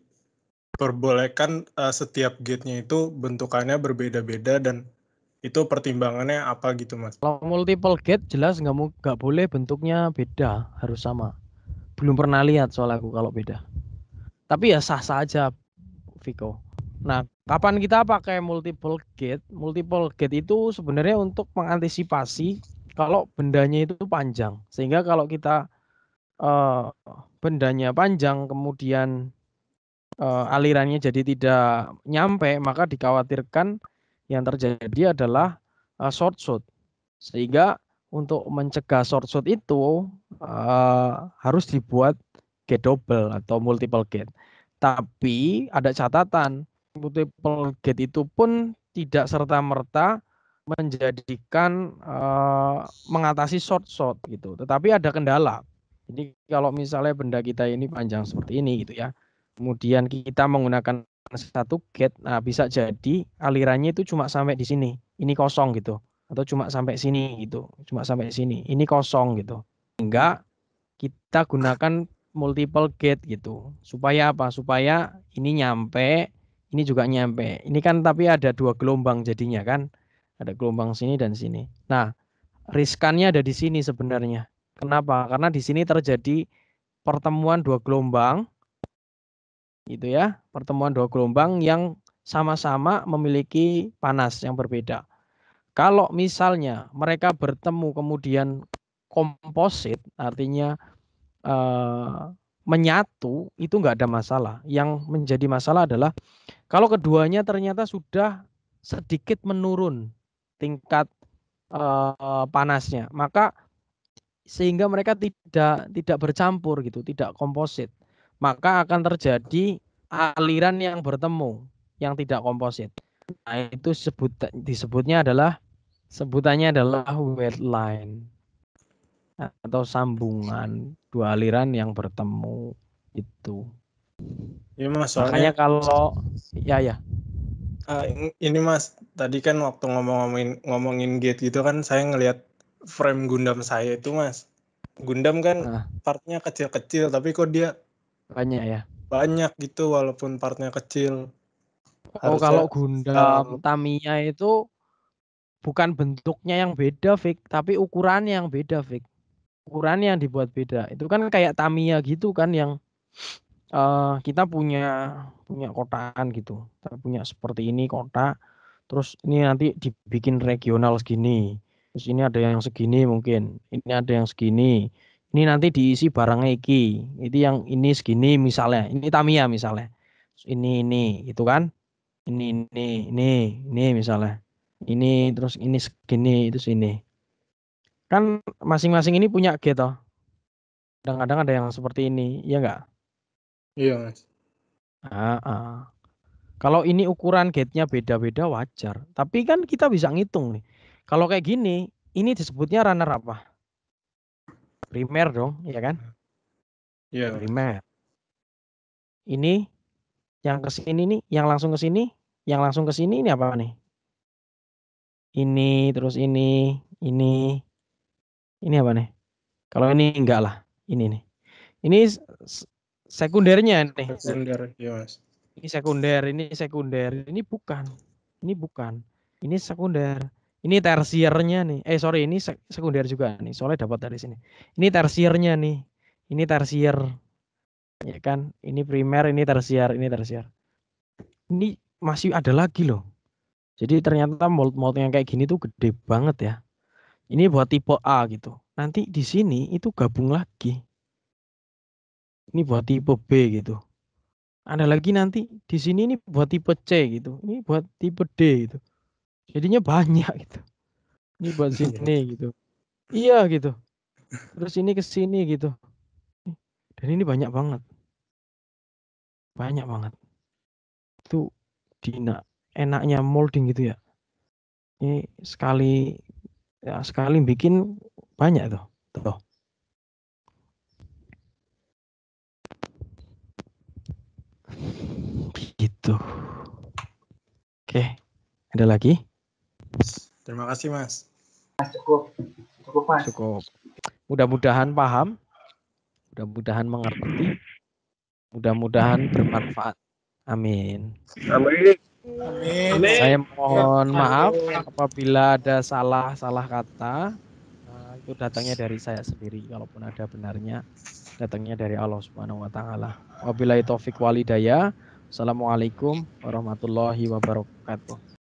perbolehkan uh, eh, setiap gate-nya itu bentukannya berbeda-beda dan itu pertimbangannya apa gitu mas? Kalau multiple gate jelas nggak mau nggak boleh bentuknya beda harus sama. Belum pernah lihat soal aku kalau beda. Tapi ya sah sah aja Viko. Nah kapan kita pakai multiple gate? Multiple gate itu sebenarnya untuk mengantisipasi kalau bendanya itu panjang sehingga kalau kita uh, bendanya panjang kemudian uh, alirannya jadi tidak nyampe, maka dikhawatirkan yang terjadi adalah uh, short shot. Sehingga untuk mencegah short shot itu uh, harus dibuat gate double atau multiple gate. Tapi ada catatan, multiple gate itu pun tidak serta-merta menjadikan uh, mengatasi short shot gitu. Tetapi ada kendala. Jadi kalau misalnya benda kita ini panjang seperti ini gitu ya kemudian kita menggunakan satu gate, nah bisa jadi alirannya itu cuma sampai di sini, ini kosong gitu, atau cuma sampai sini gitu, cuma sampai sini, ini kosong gitu. Enggak, kita gunakan multiple gate gitu, supaya apa? Supaya ini nyampe, ini juga nyampe. Ini kan tapi ada dua gelombang jadinya kan, ada gelombang sini dan sini. Nah, riskannya ada di sini sebenarnya. Kenapa? Karena di sini terjadi pertemuan dua gelombang gitu ya pertemuan dua gelombang yang sama-sama memiliki panas yang berbeda. Kalau misalnya mereka bertemu kemudian komposit, artinya e, menyatu itu nggak ada masalah. Yang menjadi masalah adalah kalau keduanya ternyata sudah sedikit menurun tingkat e, panasnya, maka sehingga mereka tidak tidak bercampur gitu, tidak komposit maka akan terjadi aliran yang bertemu yang tidak komposit. Nah, itu sebut disebutnya adalah sebutannya adalah wet line atau sambungan dua aliran yang bertemu itu. Ya, mas, Makanya kalau ya ya. Ah, ini mas tadi kan waktu ngomong-ngomongin ngomongin gate gitu kan saya ngelihat frame Gundam saya itu mas. Gundam kan nah. partnya kecil-kecil tapi kok dia banyak ya. Banyak gitu walaupun partnya kecil. Oh, Harusnya kalau Gundam, um, Tamiya itu bukan bentuknya yang beda, Vic tapi ukurannya yang beda, Vic Ukurannya yang dibuat beda. Itu kan kayak Tamiya gitu kan yang uh, kita punya punya kotaan gitu. Kita punya seperti ini kota terus ini nanti dibikin regional segini. Terus ini ada yang segini mungkin, ini ada yang segini ini nanti diisi barangnya iki itu yang ini segini misalnya ini Tamia misalnya ini ini itu kan ini ini ini ini misalnya ini terus ini segini itu sini kan masing-masing ini punya gitu kadang-kadang ada yang seperti ini ya enggak iya mas ah, ah. kalau ini ukuran gate-nya beda-beda wajar tapi kan kita bisa ngitung nih kalau kayak gini ini disebutnya runner apa primer dong, ya kan? Iya. Yeah. Primer. Ini yang ke sini nih, yang langsung ke sini, yang langsung ke sini ini apa nih? Ini terus ini, ini. Ini apa nih? Kalau ini enggak lah, ini nih. Ini sekundernya nih. Sekunder, ya mas. Ini sekunder, ini sekunder, ini bukan, ini bukan, ini sekunder ini tersiernya nih. Eh sorry, ini sekunder juga nih. Soalnya dapat dari sini. Ini tersiernya nih. Ini tersier. Ya kan? Ini primer, ini tersier, ini tersier. Ini masih ada lagi loh. Jadi ternyata mold-mold yang kayak gini tuh gede banget ya. Ini buat tipe A gitu. Nanti di sini itu gabung lagi. Ini buat tipe B gitu. Ada lagi nanti di sini ini buat tipe C gitu. Ini buat tipe D gitu jadinya banyak gitu ini buat iya. sini gitu iya gitu terus ini ke sini gitu dan ini banyak banget banyak banget itu dina enaknya molding gitu ya ini sekali ya sekali bikin banyak tuh tuh gitu oke ada lagi Terima kasih, Mas. cukup. Cukup, Mas. Cukup. Mudah-mudahan paham. Mudah-mudahan mengerti. Mudah-mudahan bermanfaat. Amin. Amin. Amin. Saya mohon Amin. maaf apabila ada salah-salah kata. Nah, itu datangnya dari saya sendiri. Kalaupun ada benarnya, datangnya dari Allah Subhanahu wa taala. Wabillahi taufik walidaya. Assalamualaikum warahmatullahi wabarakatuh.